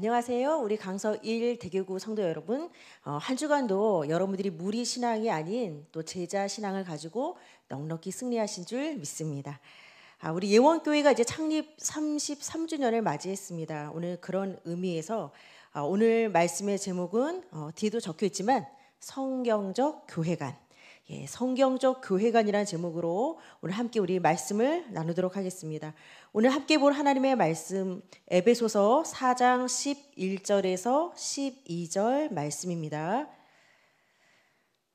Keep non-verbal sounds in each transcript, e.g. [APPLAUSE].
안녕하세요. 우리 강서 1 대교구 성도 여러분. 어, 한 주간도 여러분들이 무리 신앙이 아닌 또 제자 신앙을 가지고 넉넉히 승리하신 줄 믿습니다. 아, 우리 예원교회가 이제 창립 33주년을 맞이했습니다. 오늘 그런 의미에서 아, 오늘 말씀의 제목은 어, 뒤에도 적혀 있지만 성경적 교회관. 예, 성경적 교회관이라는 제목으로 오늘 함께 우리 말씀을 나누도록 하겠습니다. 오늘 함께 볼 하나님의 말씀 에베소서 4장 11절에서 12절 말씀입니다.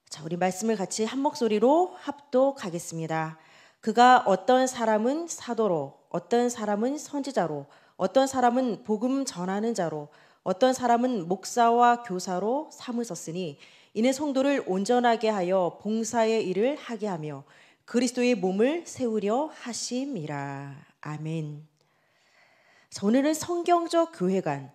자, 우리 말씀을 같이 한 목소리로 합독하겠습니다. 그가 어떤 사람은 사도로, 어떤 사람은 선지자로, 어떤 사람은 복음 전하는 자로, 어떤 사람은 목사와 교사로 삼으셨으니 이는 성도를 온전하게 하여 봉사의 일을 하게 하며 그리스도의 몸을 세우려 하심이라. 아멘. 자, 오늘은 성경적 교회관.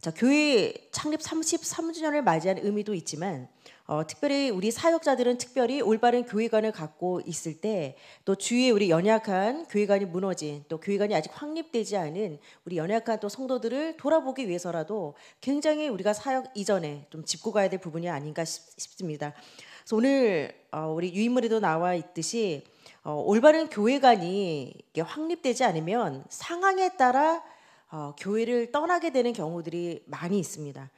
자, 교회 창립 33주년을 맞이한 의미도 있지만 어, 특별히 우리 사역자들은 특별히 올바른 교회관을 갖고 있을 때 또 주위에 우리 연약한 교회관이 무너진 또 교회관이 아직 확립되지 않은 우리 연약한 또 성도들을 돌아보기 위해서라도 굉장히 우리가 사역 이전에 좀 짚고 가야 될 부분이 아닌가 싶, 습니다 그래서 오늘 어, 우리 유인물에도 나와 있듯이 어, 올바른 교회관이 확립되지 않으면 상황에 따라 어, 교회를 떠나게 되는 경우들이 많이 있습니다.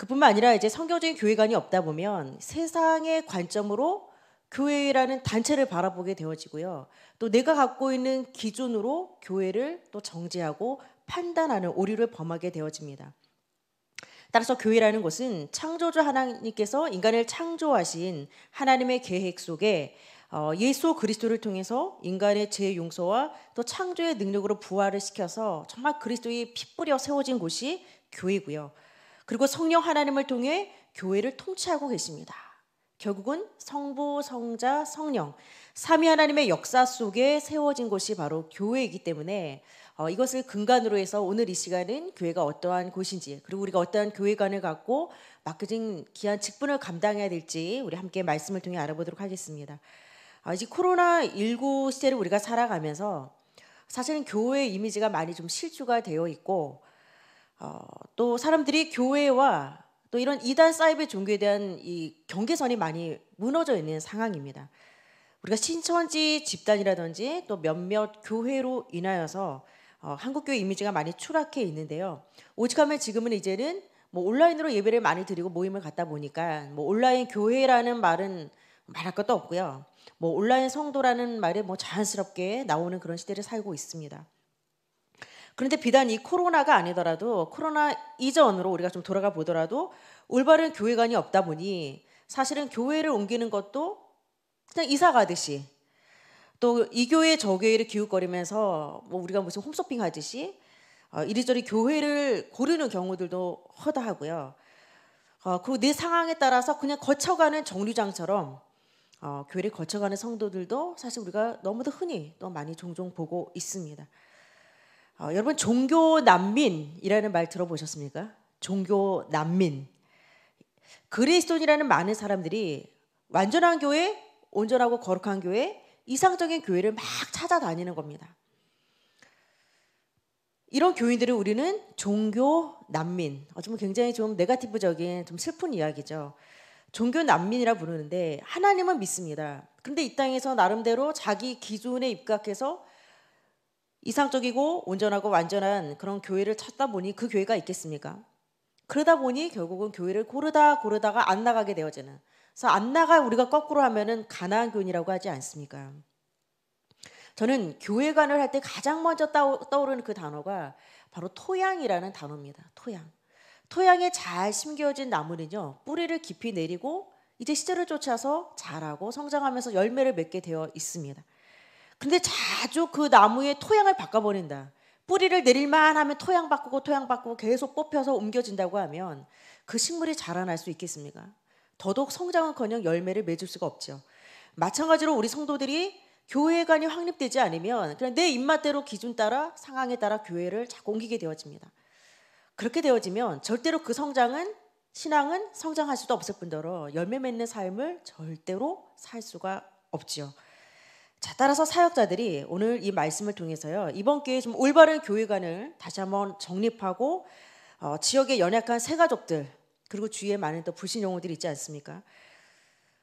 그뿐만 아니라 이제 성경적인 교회관이 없다 보면 세상의 관점으로 교회라는 단체를 바라보게 되어지고요. 또 내가 갖고 있는 기준으로 교회를 또 정죄하고 판단하는 오류를 범하게 되어집니다. 따라서 교회라는 것은 창조주 하나님께서 인간을 창조하신 하나님의 계획 속에 어, 예수 그리스도를 통해서 인간의 죄 용서와 또 창조의 능력으로 부활을 시켜서 정말 그리스도의 피 뿌려 세워진 곳이 교회고요. 그리고 성령 하나님을 통해 교회를 통치하고 계십니다. 결국은 성부, 성자, 성령 삼위 하나님의 역사 속에 세워진 곳이 바로 교회이기 때문에 어, 이것을 근간으로 해서 오늘 이 시간은 교회가 어떠한 곳인지 그리고 우리가 어떠한 교회관을 갖고 마케팅 기한 직분을 감당해야 될지 우리 함께 말씀을 통해 알아보도록 하겠습니다. 아, 이제 코로나 19 시대를 우리가 살아가면서 사실은 교회 이미지가 많이 좀 실추가 되어 있고 어, 또 사람들이 교회와 또 이런 이단 사이버 종교에 대한 이 경계선이 많이 무너져 있는 상황입니다. 우리가 신천지 집단이라든지 또 몇몇 교회로 인하여서 어, 한국교회 이미지가 많이 추락해 있는데요. 오직하면 지금은 이제는 뭐 온라인으로 예배를 많이 드리고 모임을 갖다 보니까 뭐 온라인 교회라는 말은 말할 것도 없고요. 뭐 온라인 성도라는 말이 뭐 자연스럽게 나오는 그런 시대를 살고 있습니다. 그런데 비단 이 코로나가 아니더라도 코로나 이전으로 우리가 좀 돌아가 보더라도 올바른 교회관이 없다 보니 사실은 교회를 옮기는 것도 그냥 이사 가듯이 또 이 교회 저 교회를 기웃거리면서 뭐 우리가 무슨 홈쇼핑 하듯이 어, 이리저리 교회를 고르는 경우들도 허다하고요. 어, 그리고 내 상황에 따라서 그냥 거쳐가는 정류장처럼 어, 교회를 거쳐가는 성도들도 사실 우리가 너무도 흔히 또 많이 종종 보고 있습니다. 어, 여러분 종교 난민이라는 말 들어보셨습니까? 종교 난민. 그리스도인이라는 많은 사람들이 완전한 교회, 온전하고 거룩한 교회, 이상적인 교회를 막 찾아다니는 겁니다. 이런 교인들을 우리는 종교 난민. 어쩌면 굉장히 좀 네가티브적인 좀 슬픈 이야기죠. 종교 난민이라 부르는데 하나님은 믿습니다. 근데이 땅에서 나름대로 자기 기준에 입각해서 이상적이고 온전하고 완전한 그런 교회를 찾다 보니 그 교회가 있겠습니까? 그러다 보니 결국은 교회를 고르다 고르다가 안 나가게 되어지는. 그래서 안 나가 우리가 거꾸로 하면은 가나안 교인이라고 하지 않습니까? 저는 교회관을 할 때 가장 먼저 떠오르는 그 단어가 바로 토양이라는 단어입니다. 토양. 토양에 잘 심겨진 나무는요, 뿌리를 깊이 내리고 이제 시절을 쫓아서 자라고 성장하면서 열매를 맺게 되어 있습니다. 근데 자주 그 나무의 토양을 바꿔버린다. 뿌리를 내릴만 하면 토양 바꾸고 토양 바꾸고 계속 뽑혀서 옮겨진다고 하면 그 식물이 자라날 수 있겠습니까? 더더욱 성장은커녕 열매를 맺을 수가 없죠. 마찬가지로 우리 성도들이 교회관이 확립되지 않으면 그냥 내 입맛대로 기준 따라 상황에 따라 교회를 자꾸 옮기게 되어집니다. 그렇게 되어지면 절대로 그 성장은 신앙은 성장할 수도 없을 뿐더러 열매 맺는 삶을 절대로 살 수가 없지요. 자, 따라서 사역자들이 오늘 이 말씀을 통해서요. 이번 기회에 좀 올바른 교회관을 다시 한번 정립하고 어, 지역의 연약한 새가족들 그리고 주위에 많은 또 불신 영어들이 있지 않습니까?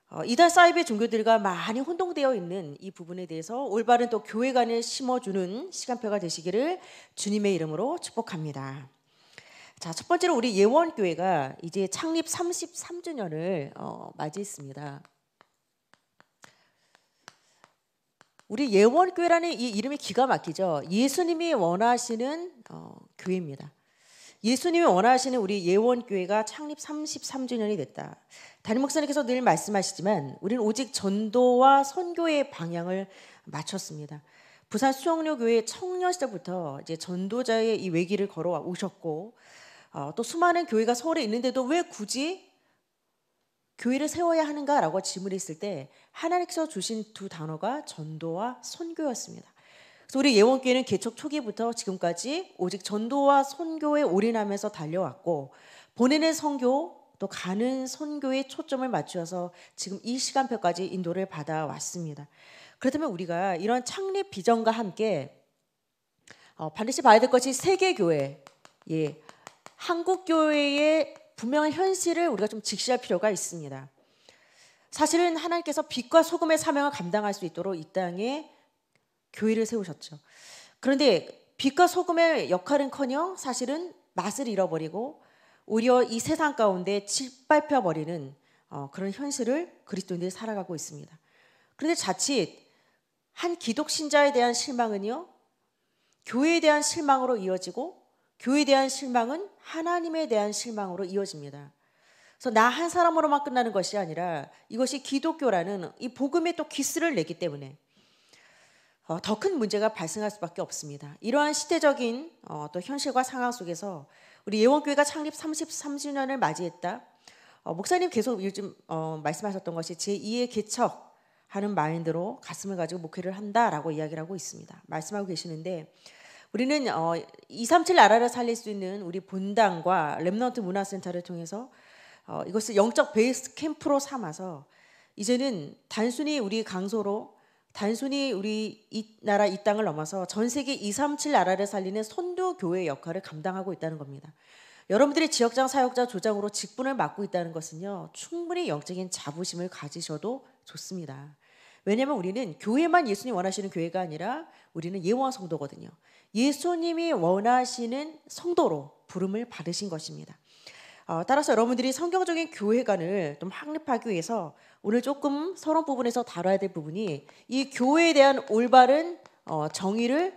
어, 이달 사이비 종교들과 많이 혼동되어 있는 이 부분에 대해서 올바른 또 교회관을 심어주는 시간표가 되시기를 주님의 이름으로 축복합니다. 자, 첫 번째로 우리 예원교회가 이제 창립 33주년을 어, 맞이했습니다. 우리 예원교회라는 이 이름이 기가 막히죠. 예수님이 원하시는 어, 교회입니다. 예수님이 원하시는 우리 예원교회가 창립 33주년이 됐다. 담임 목사님께서 늘 말씀하시지만 우리는 오직 전도와 선교의 방향을 맞췄습니다. 부산 수영료교회 청년 시절부터 이제 전도자의 이 외기를 걸어 오셨고 어, 또 수많은 교회가 서울에 있는데도 왜 굳이 교회를 세워야 하는가라고 질문했을 때 하나님께서 주신 두 단어가 전도와 선교였습니다. 그래서 우리 예원교회는 개척 초기부터 지금까지 오직 전도와 선교에 올인하면서 달려왔고 본인의 선교 또 가는 선교에 초점을 맞추어서 지금 이 시간표까지 인도를 받아왔습니다. 그렇다면 우리가 이런 창립 비전과 함께 어, 반드시 봐야 될 것이 세계교회, 예, 한국교회의 분명한 현실을 우리가 좀 직시할 필요가 있습니다. 사실은 하나님께서 빛과 소금의 사명을 감당할 수 있도록 이 땅에 교회를 세우셨죠. 그런데 빛과 소금의 역할은커녕 사실은 맛을 잃어버리고 오히려 이 세상 가운데 짓밟혀 버리는 어, 그런 현실을 그리스도인들이 살아가고 있습니다. 그런데 자칫 한 기독 신자에 대한 실망은요 교회에 대한 실망으로 이어지고 교회에 대한 실망은 하나님에 대한 실망으로 이어집니다. 그래서 나 한 사람으로만 끝나는 것이 아니라 이것이 기독교라는 이 복음에 또 기스를 내기 때문에 어, 더큰 문제가 발생할 수밖에 없습니다. 이러한 시대적인 어, 또 현실과 상황 속에서 우리 예원교회가 창립 33주년을 맞이했다. 어, 목사님 계속 요즘 어, 말씀하셨던 것이 제2의 개척 하는 마인드로 가슴을 가지고 목회를 한다라고 이야기를 하고 있습니다. 말씀하고 계시는데 우리는 어, 237 나라를 살릴 수 있는 우리 본당과 랩넌트 문화센터를 통해서 어, 이것을 영적 베이스 캠프로 삼아서 이제는 단순히 우리 강소로 단순히 우리 이 나라 이 땅을 넘어서 전 세계 237 나라를 살리는 선도 교회의 역할을 감당하고 있다는 겁니다. 여러분들이 지역장 사역자 조장으로 직분을 맡고 있다는 것은요. 충분히 영적인 자부심을 가지셔도 좋습니다. 왜냐하면 우리는 교회만 예수님 원하시는 교회가 아니라 우리는 예원 성도거든요. 예수님이 원하시는 성도로 부름을 받으신 것입니다. 어, 따라서 여러분들이 성경적인 교회관을 좀 확립하기 위해서 오늘 조금 서론 부분에서 다뤄야 될 부분이 이 교회에 대한 올바른 어, 정의를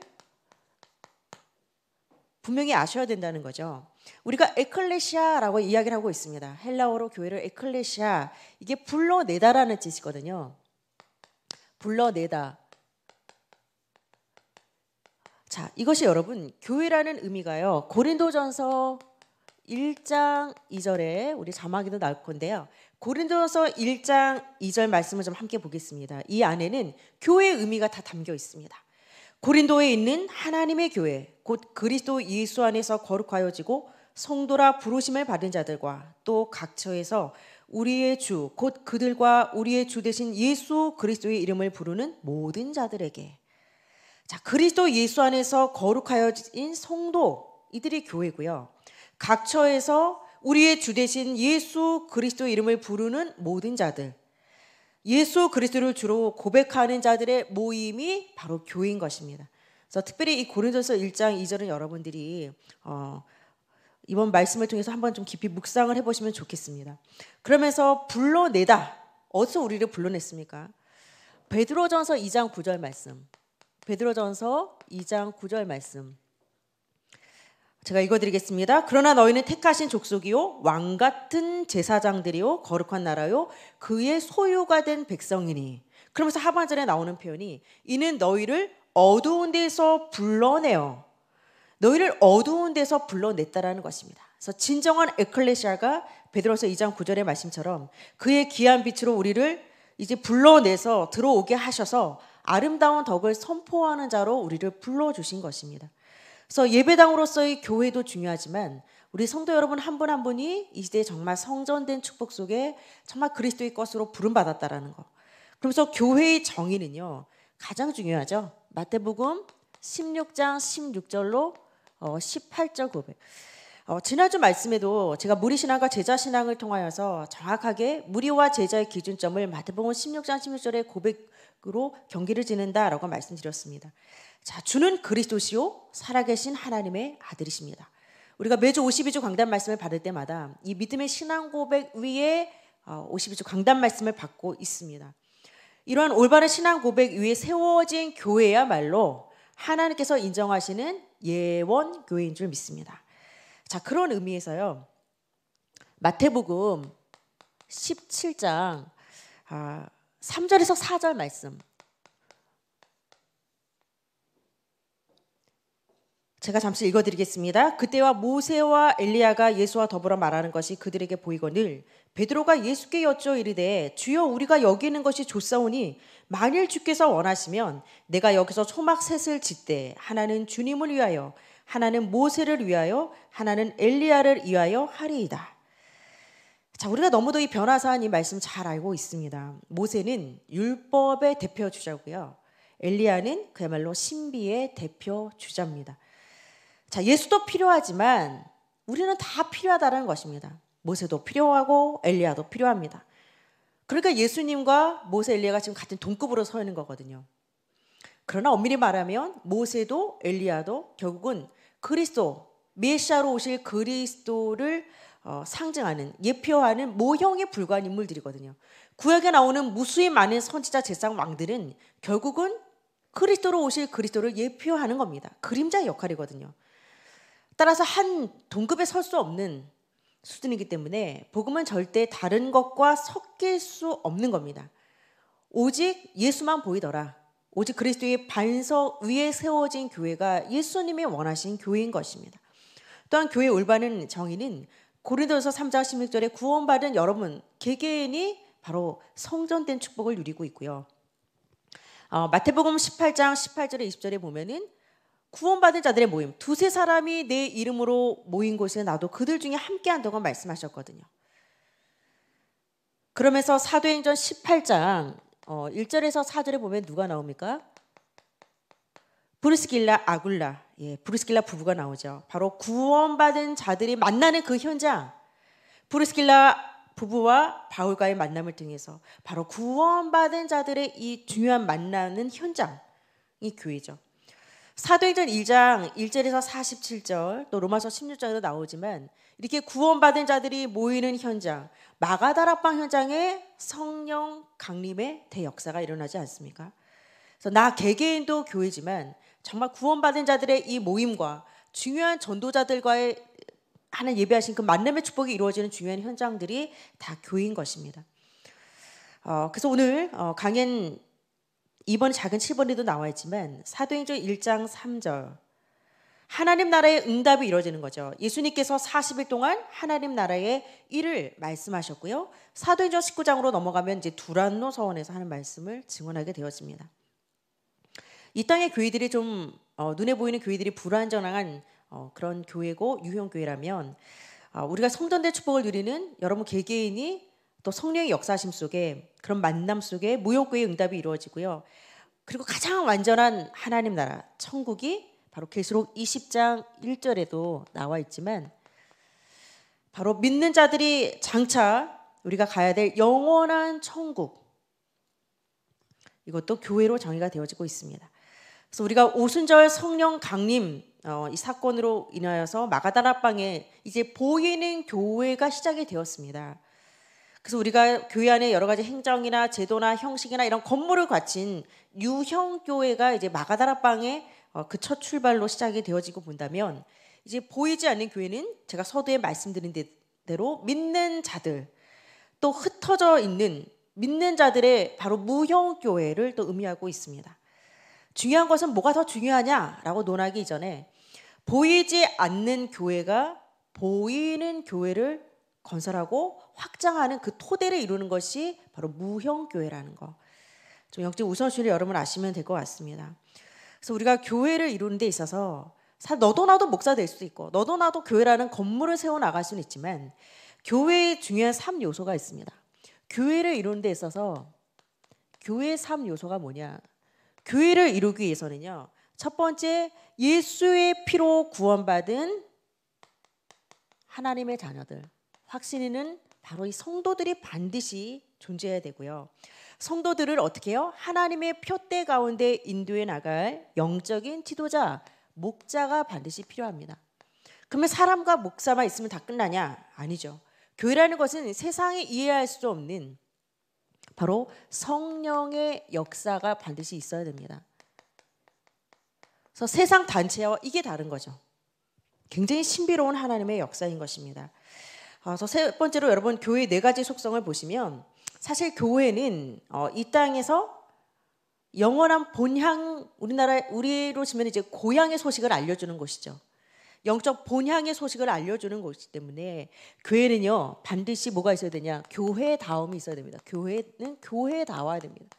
분명히 아셔야 된다는 거죠. 우리가 에클레시아라고 이야기를 하고 있습니다. 헬라어로 교회를 에클레시아 이게 불러내다라는 뜻이거든요. 불러내다. 자, 이것이 여러분 교회라는 의미가요. 고린도전서 1장 2절에 우리 자막에도 나올 건데요. 고린도서 전 1장 2절 말씀을 좀 함께 보겠습니다. 이 안에는 교회의 의미가 다 담겨 있습니다. 고린도에 있는 하나님의 교회, 곧 그리스도 예수 안에서 거룩하여지고 성도라 부르심을 받은 자들과 또 각처에서 우리의 주, 곧 그들과 우리의 주 대신 예수 그리스도의 이름을 부르는 모든 자들에게 자, 그리스도 예수 안에서 거룩하여진 성도 이들이 교회고요. 각처에서 우리의 주 대신 예수 그리스도 이름을 부르는 모든 자들 예수 그리스도를 주로 고백하는 자들의 모임이 바로 교인 것입니다. 그래서 특별히 이 고린도서 1장 2절은 여러분들이 어, 이번 말씀을 통해서 한번 좀 깊이 묵상을 해보시면 좋겠습니다. 그러면서 불러내다 어디서 우리를 불러냈습니까? 베드로전서 2장 9절 말씀. 베드로전서 2장 9절 말씀. 제가 읽어드리겠습니다. 그러나 너희는 택하신 족속이요 왕 같은 제사장들이요 거룩한 나라요 그의 소유가 된 백성이니. 그러면서 하반전에 나오는 표현이 이는 너희를 어두운 데서 불러내어 너희를 어두운 데서 불러냈다라는 것입니다. 그래서 진정한 에클레시아가 베드로서 2장 9절의 말씀처럼 그의 귀한 빛으로 우리를 이제 불러내서 들어오게 하셔서 아름다운 덕을 선포하는 자로 우리를 불러주신 것입니다. 그래서 예배당으로서의 교회도 중요하지만 우리 성도 여러분 한 분한 한 분이 이 시대에 정말 성전된 축복 속에 정말 그리스도의 것으로 부름받았다라는 것. 그러면서 교회의 정의는요, 가장 중요하죠. 마태복음 16장 16절로 18절 고백. 어, 지난주 말씀에도 제가 무리신앙과 제자신앙을 통하여서 정확하게 무리와 제자의 기준점을 마태복음 16장 16절에 고백, 으로 경기를 지낸다라고 말씀드렸습니다. 자, 주는 그리스도시요 살아계신 하나님의 아들이십니다. 우리가 매주 52주 강단 말씀을 받을 때마다 이 믿음의 신앙 고백 위에 52주 어, 강단 말씀을 받고 있습니다. 이러한 올바른 신앙 고백 위에 세워진 교회야말로 하나님께서 인정하시는 예원 교회인 줄 믿습니다. 자, 그런 의미에서요. 마태복음 17장 아, 3절에서 4절 말씀. 제가 잠시 읽어드리겠습니다. 그때와 모세와 엘리야가 예수와 더불어 말하는 것이 그들에게 보이거늘 베드로가 예수께 여쭈어 이르되 주여 우리가 여기 있는 것이 좋사오니 만일 주께서 원하시면 내가 여기서 초막 셋을 짓되 하나는 주님을 위하여 하나는 모세를 위하여 하나는 엘리야를 위하여 하리이다. 자, 우리가 너무도 이 변화사한 이 말씀 잘 알고 있습니다. 모세는 율법의 대표 주자고요. 엘리야는 그야말로 신비의 대표 주자입니다. 자, 예수도 필요하지만 우리는 다 필요하다는 것입니다. 모세도 필요하고 엘리야도 필요합니다. 그러니까 예수님과 모세 엘리야가 지금 같은 동급으로 서 있는 거거든요. 그러나 엄밀히 말하면 모세도 엘리야도 결국은 그리스도 메시아로 오실 그리스도를 어, 상징하는 예표하는 모형에 불과한 인물들이거든요. 구약에 나오는 무수히 많은 선지자 제상 왕들은 결국은 그리스도로 오실 그리스도를 예표하는 겁니다. 그림자의 역할이거든요. 따라서 한 동급에 설 수 없는 수준이기 때문에 복음은 절대 다른 것과 섞일 수 없는 겁니다. 오직 예수만 보이더라. 오직 그리스도의 반석 위에 세워진 교회가 예수님이 원하신 교회인 것입니다. 또한 교회 올바른 정의는 고린도서 3장 16절에 구원받은 여러분 개개인이 바로 성전된 축복을 누리고 있고요. 어, 마태복음 18장 18절에 20절에 보면은 구원받은 자들의 모임 두세 사람이 내 이름으로 모인 곳에 나도 그들 중에 함께 한다고 말씀하셨거든요. 그러면서 사도행전 18장 어, 1절에서 4절에 보면 누가 나옵니까? 브루스길라 아굴라 예, 브루스킬라 부부가 나오죠. 바로 구원받은 자들이 만나는 그 현장. 브루스킬라 부부와 바울과의 만남을 통해서 바로 구원받은 자들의 이 중요한 만나는 현장이 교회죠. 사도행전 1장 1절에서 47절 또 로마서 1 6절에도 나오지만 이렇게 구원받은 자들이 모이는 현장 마가다락방 현장에 성령 강림의 대역사가 일어나지 않습니까? 그래서 나 개개인도 교회지만 정말 구원받은 자들의 이 모임과 중요한 전도자들과의 하는 예배하신 그 만남의 축복이 이루어지는 중요한 현장들이 다 교인 것입니다. 어, 그래서 오늘 어, 강연 2번 작은 7번에도 나와 있지만 사도행전 1장 3절 하나님 나라의 응답이 이루어지는 거죠. 예수님께서 40일 동안 하나님 나라의 일을 말씀하셨고요. 사도행전 19장으로 넘어가면 이제 두란노 서원에서 하는 말씀을 증언하게 되었습니다. 이 땅의 교회들이 좀 어, 눈에 보이는 교회들이 불안전한 어, 그런 교회고 유형 교회라면 어, 우리가 성전대 축복을 누리는 여러분 개개인이 또 성령의 역사심 속에 그런 만남 속에 무용교의 응답이 이루어지고요. 그리고 가장 완전한 하나님 나라 천국이 바로 계시록 20장 1절에도 나와 있지만 바로 믿는 자들이 장차 우리가 가야 될 영원한 천국 이것도 교회로 정의가 되어지고 있습니다. 그래서 우리가 오순절 성령 강림 어, 이 사건으로 인하여서 마가다라방에 이제 보이는 교회가 시작이 되었습니다. 그래서 우리가 교회 안에 여러 가지 행정이나 제도나 형식이나 이런 건물을 갖춘 유형 교회가 이제 마가다라방에 어, 그 첫 출발로 시작이 되어지고 본다면 이제 보이지 않는 교회는 제가 서두에 말씀드린 대로 믿는 자들 또 흩어져 있는 믿는 자들의 바로 무형 교회를 또 의미하고 있습니다. 중요한 것은 뭐가 더 중요하냐라고 논하기 이 전에 보이지 않는 교회가 보이는 교회를 건설하고 확장하는 그 토대를 이루는 것이 바로 무형교회라는 거. 좀 영적 우선순위를 여러분 아시면 될 것 같습니다. 그래서 우리가 교회를 이루는 데 있어서 너도 나도 목사 될 수도 있고 너도 나도 교회라는 건물을 세워 나갈 수는 있지만 교회의 중요한 삶 요소가 있습니다. 교회를 이루는 데 있어서 교회의 삶 요소가 뭐냐? 교회를 이루기 위해서는요. 첫 번째 예수의 피로 구원받은 하나님의 자녀들. 확신에는 바로 이 성도들이 반드시 존재해야 되고요. 성도들을 어떻게 해요? 하나님의 표대 가운데 인도해 나갈 영적인 지도자, 목자가 반드시 필요합니다. 그러면 사람과 목사만 있으면 다 끝나냐? 아니죠. 교회라는 것은 세상이 이해할 수 없는 바로 성령의 역사가 반드시 있어야 됩니다. 그래서 세상 단체와 이게 다른 거죠. 굉장히 신비로운 하나님의 역사인 것입니다. 어, 그래서 세 번째로 여러분 교회 네 가지 속성을 보시면 사실 교회는 어, 이 땅에서 영원한 본향 우리나라 우리로 치면 이제 고향의 소식을 알려주는 곳이죠. 영적 본향의 소식을 알려주는 곳이기 때문에 교회는요 반드시 뭐가 있어야 되냐 교회다움이 있어야 됩니다. 교회는 교회다워야 됩니다.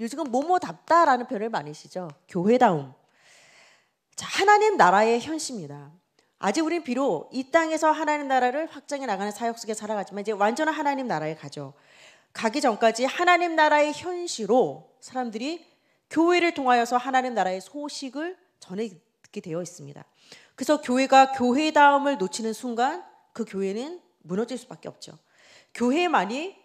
요즘은 뭐뭐답다라는 표현을 많이 쓰죠. 교회다움. 자 하나님 나라의 현실입니다. 아직 우린 비록 이 땅에서 하나님 나라를 확장해 나가는 사역 속에 살아가지만 이제 완전한 하나님 나라에 가죠. 가기 전까지 하나님 나라의 현시로 사람들이 교회를 통하여서 하나님 나라의 소식을 전해 듣게 되어 있습니다. 그래서 교회가 교회다움을 놓치는 순간 그 교회는 무너질 수밖에 없죠. 교회만이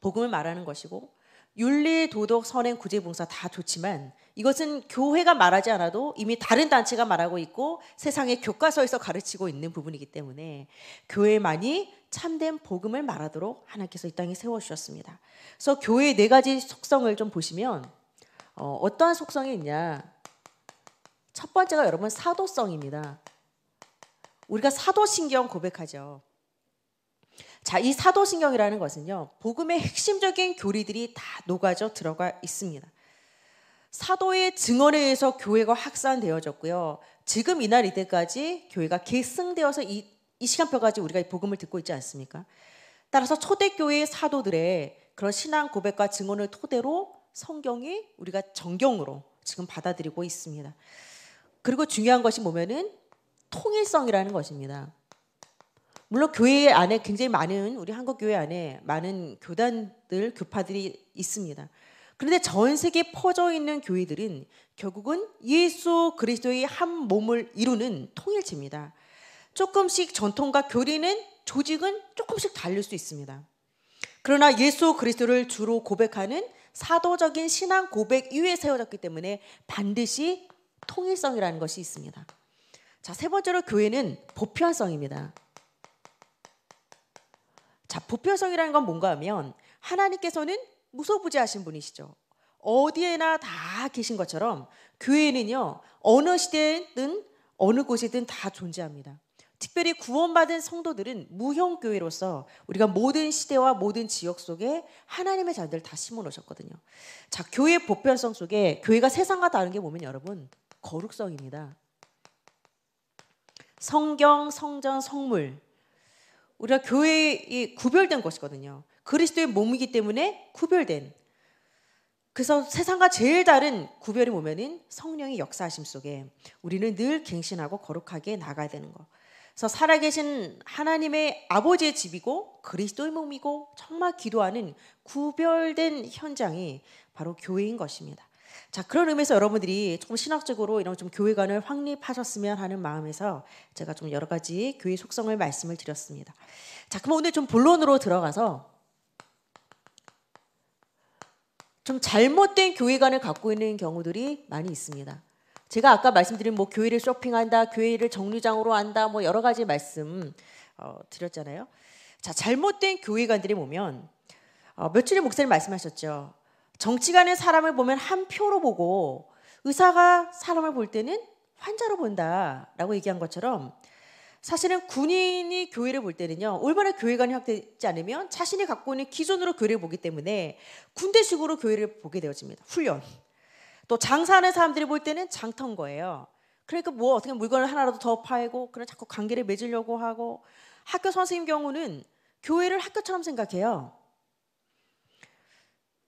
복음을 말하는 것이고 윤리, 도덕, 선행, 구제, 봉사 다 좋지만 이것은 교회가 말하지 않아도 이미 다른 단체가 말하고 있고 세상의 교과서에서 가르치고 있는 부분이기 때문에 교회만이 참된 복음을 말하도록 하나님께서 이 땅에 세워주셨습니다. 그래서 교회의 네 가지 속성을 좀 보시면 어, 어떠한 속성이 있냐. 첫 번째가 여러분 사도성입니다. 우리가 사도신경 고백하죠. 자, 이 사도신경이라는 것은요, 복음의 핵심적인 교리들이 다 녹아져 들어가 있습니다. 사도의 증언에 의해서 교회가 확산되어졌고요. 지금 이날 이때까지 교회가 계승되어서 이, 이 시간표까지 우리가 이 복음을 듣고 있지 않습니까? 따라서 초대교회의 사도들의 그런 신앙 고백과 증언을 토대로 성경이 우리가 정경으로 지금 받아들이고 있습니다. 그리고 중요한 것이 뭐면은 통일성이라는 것입니다. 물론 교회 안에 굉장히 많은 우리 한국 교회 안에 많은 교단들 교파들이 있습니다. 그런데 전 세계에 퍼져 있는 교회들은 결국은 예수 그리스도의 한 몸을 이루는 통일체입니다. 조금씩 전통과 교리는 조직은 조금씩 다를 수 있습니다. 그러나 예수 그리스도를 주로 고백하는 사도적인 신앙 고백 이후에 세워졌기 때문에 반드시 통일성이라는 것이 있습니다. 자, 세 번째로 교회는 보편성입니다. 자, 보편성이라는 건 뭔가 하면 하나님께서는 무소부지하신 분이시죠. 어디에나 다 계신 것처럼 교회는요, 어느 시대든 어느 곳이든 다 존재합니다. 특별히 구원받은 성도들은 무형교회로서 우리가 모든 시대와 모든 지역 속에 하나님의 자들다 심어 놓으셨거든요. 자, 교회 보편성 속에 교회가 세상과 다른 게 보면 여러분, 거룩성입니다. 성경, 성전, 성물. 우리가 교회의 구별된 것이거든요. 그리스도의 몸이기 때문에 구별된. 그래서 세상과 제일 다른 구별이 보면은 성령의 역사심 속에 우리는 늘 갱신하고 거룩하게 나가야 되는 거. 그래서 살아계신 하나님의 아버지의 집이고 그리스도의 몸이고 정말 기도하는 구별된 현장이 바로 교회인 것입니다. 자 그런 의미에서 여러분들이 조금 신학적으로 이런 좀 교회관을 확립하셨으면 하는 마음에서 제가 좀 여러 가지 교회 속성을 말씀을 드렸습니다. 자 그럼 오늘 좀 본론으로 들어가서 좀 잘못된 교회관을 갖고 있는 경우들이 많이 있습니다. 제가 아까 말씀드린 뭐 교회를 쇼핑한다, 교회를 정류장으로 한다, 뭐 여러 가지 말씀 어, 드렸잖아요. 자 잘못된 교회관들이 보면 어, 며칠에 목사님 말씀하셨죠. 정치관의 사람을 보면 한 표로 보고 의사가 사람을 볼 때는 환자로 본다라고 얘기한 것처럼 사실은 군인이 교회를 볼 때는요 올바른 교회관이 확되지 대 않으면 자신이 갖고 있는 기존으로 교회를 보기 때문에 군대식으로 교회를 보게 되어집니다 훈련 또 장사하는 사람들이 볼 때는 장터인 거예요 그러니까 뭐 어떻게 물건을 하나라도 더 팔고 그런 자꾸 관계를 맺으려고 하고 학교 선생님 경우는 교회를 학교처럼 생각해요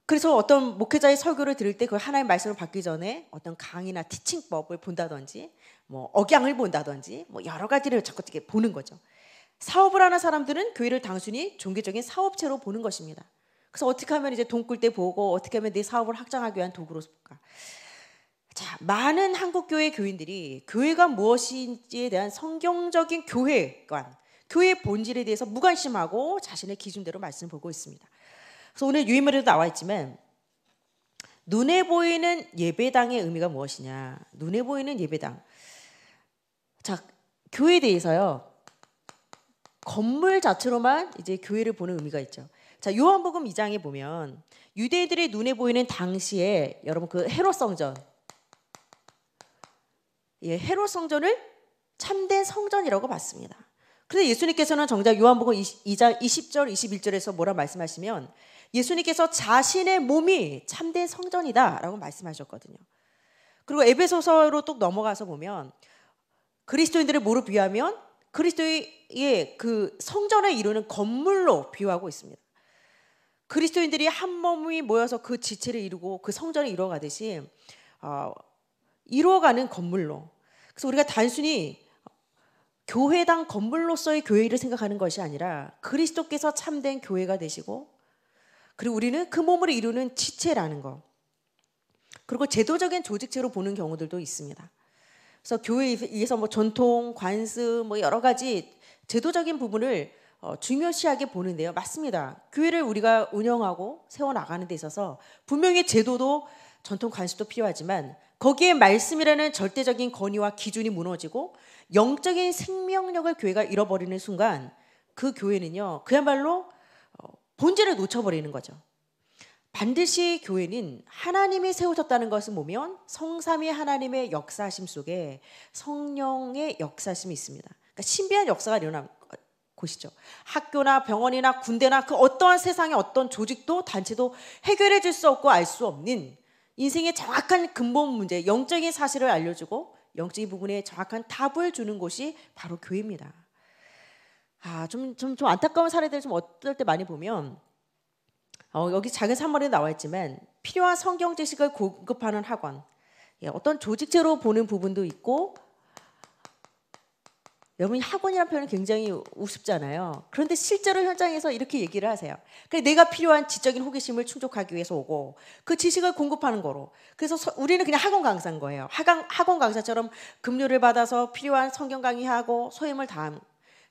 그래서 어떤 목회자의 설교를 들을 때 그 하나의 말씀을 받기 전에 어떤 강의나 티칭법을 본다든지 뭐 억양을 본다든지 뭐 여러 가지를 자꾸 이렇게 보는 거죠. 사업을 하는 사람들은 교회를 단순히 종교적인 사업체로 보는 것입니다. 그래서 어떻게 하면 이제 돈꿀 때 보고 어떻게 하면 내 사업을 확장하기 위한 도구로 볼까 자, 많은 한국 교회 교인들이 교회가 무엇인지에 대한 성경적인 교회관, 교회 본질에 대해서 무관심하고 자신의 기준대로 말씀을 보고 있습니다. 그래서 오늘 유인물에도 나와 있지만 눈에 보이는 예배당의 의미가 무엇이냐? 눈에 보이는 예배당. 자, 교회에 대해서요. 건물 자체로만 이제 교회를 보는 의미가 있죠. 자, 요한복음 2장에 보면 유대인들의 눈에 보이는 당시에 여러분 그 헤롯 성전 예, 헤롯 성전을 참된 성전이라고 봤습니다. 그런데 예수님께서는 정작 요한복음 2장 20절 21절에서 뭐라 말씀하시면 예수님께서 자신의 몸이 참된 성전이다라고 말씀하셨거든요. 그리고 에베소서로 또 넘어가서 보면 그리스도인들을 무릎 위하면 그리스도의 그 성전을 이루는 건물로 비유하고 있습니다. 그리스도인들이 한 몸이 모여서 그 지체를 이루고 그 성전을 이루어가듯이 어, 이루어가는 건물로. 그래서 우리가 단순히 교회당 건물로서의 교회를 생각하는 것이 아니라 그리스도께서 참된 교회가 되시고 그리고 우리는 그 몸을 이루는 지체라는 거. 그리고 제도적인 조직체로 보는 경우들도 있습니다. 그래서 교회에서 뭐 전통, 관습, 뭐 여러 가지 제도적인 부분을 어, 중요시하게 보는데요. 맞습니다. 교회를 우리가 운영하고 세워나가는 데 있어서 분명히 제도도 전통 관습도 필요하지만 거기에 말씀이라는 절대적인 권위와 기준이 무너지고 영적인 생명력을 교회가 잃어버리는 순간 그 교회는요. 그야말로 본질을 놓쳐버리는 거죠. 반드시 교회는 하나님이 세우셨다는 것을 보면 성삼위 하나님의 역사심 속에 성령의 역사심이 있습니다. 그러니까 신비한 역사가 일어난 곳이죠. 학교나 병원이나 군대나 그 어떠한 세상의 어떤 조직도 단체도 해결해 줄 수 없고 알 수 없는 인생의 정확한 근본 문제, 영적인 사실을 알려주고 영적인 부분에 정확한 답을 주는 곳이 바로 교회입니다. 아, 좀, 좀, 좀 안타까운 사례들 좀 어떨 때 많이 보면 어, 여기 작은 산물에 나와 있지만 필요한 성경 지식을 공급하는 학원, 예, 어떤 조직체로 보는 부분도 있고 여러분이 학원이라는 표현은 굉장히 우습잖아요. 그런데 실제로 현장에서 이렇게 얘기를 하세요. 그러니까 내가 필요한 지적인 호기심을 충족하기 위해서 오고 그 지식을 공급하는 거로. 그래서 서, 우리는 그냥 학원 강사인 거예요. 학원, 학원 강사처럼 급료를 받아서 필요한 성경 강의하고 소임을 다한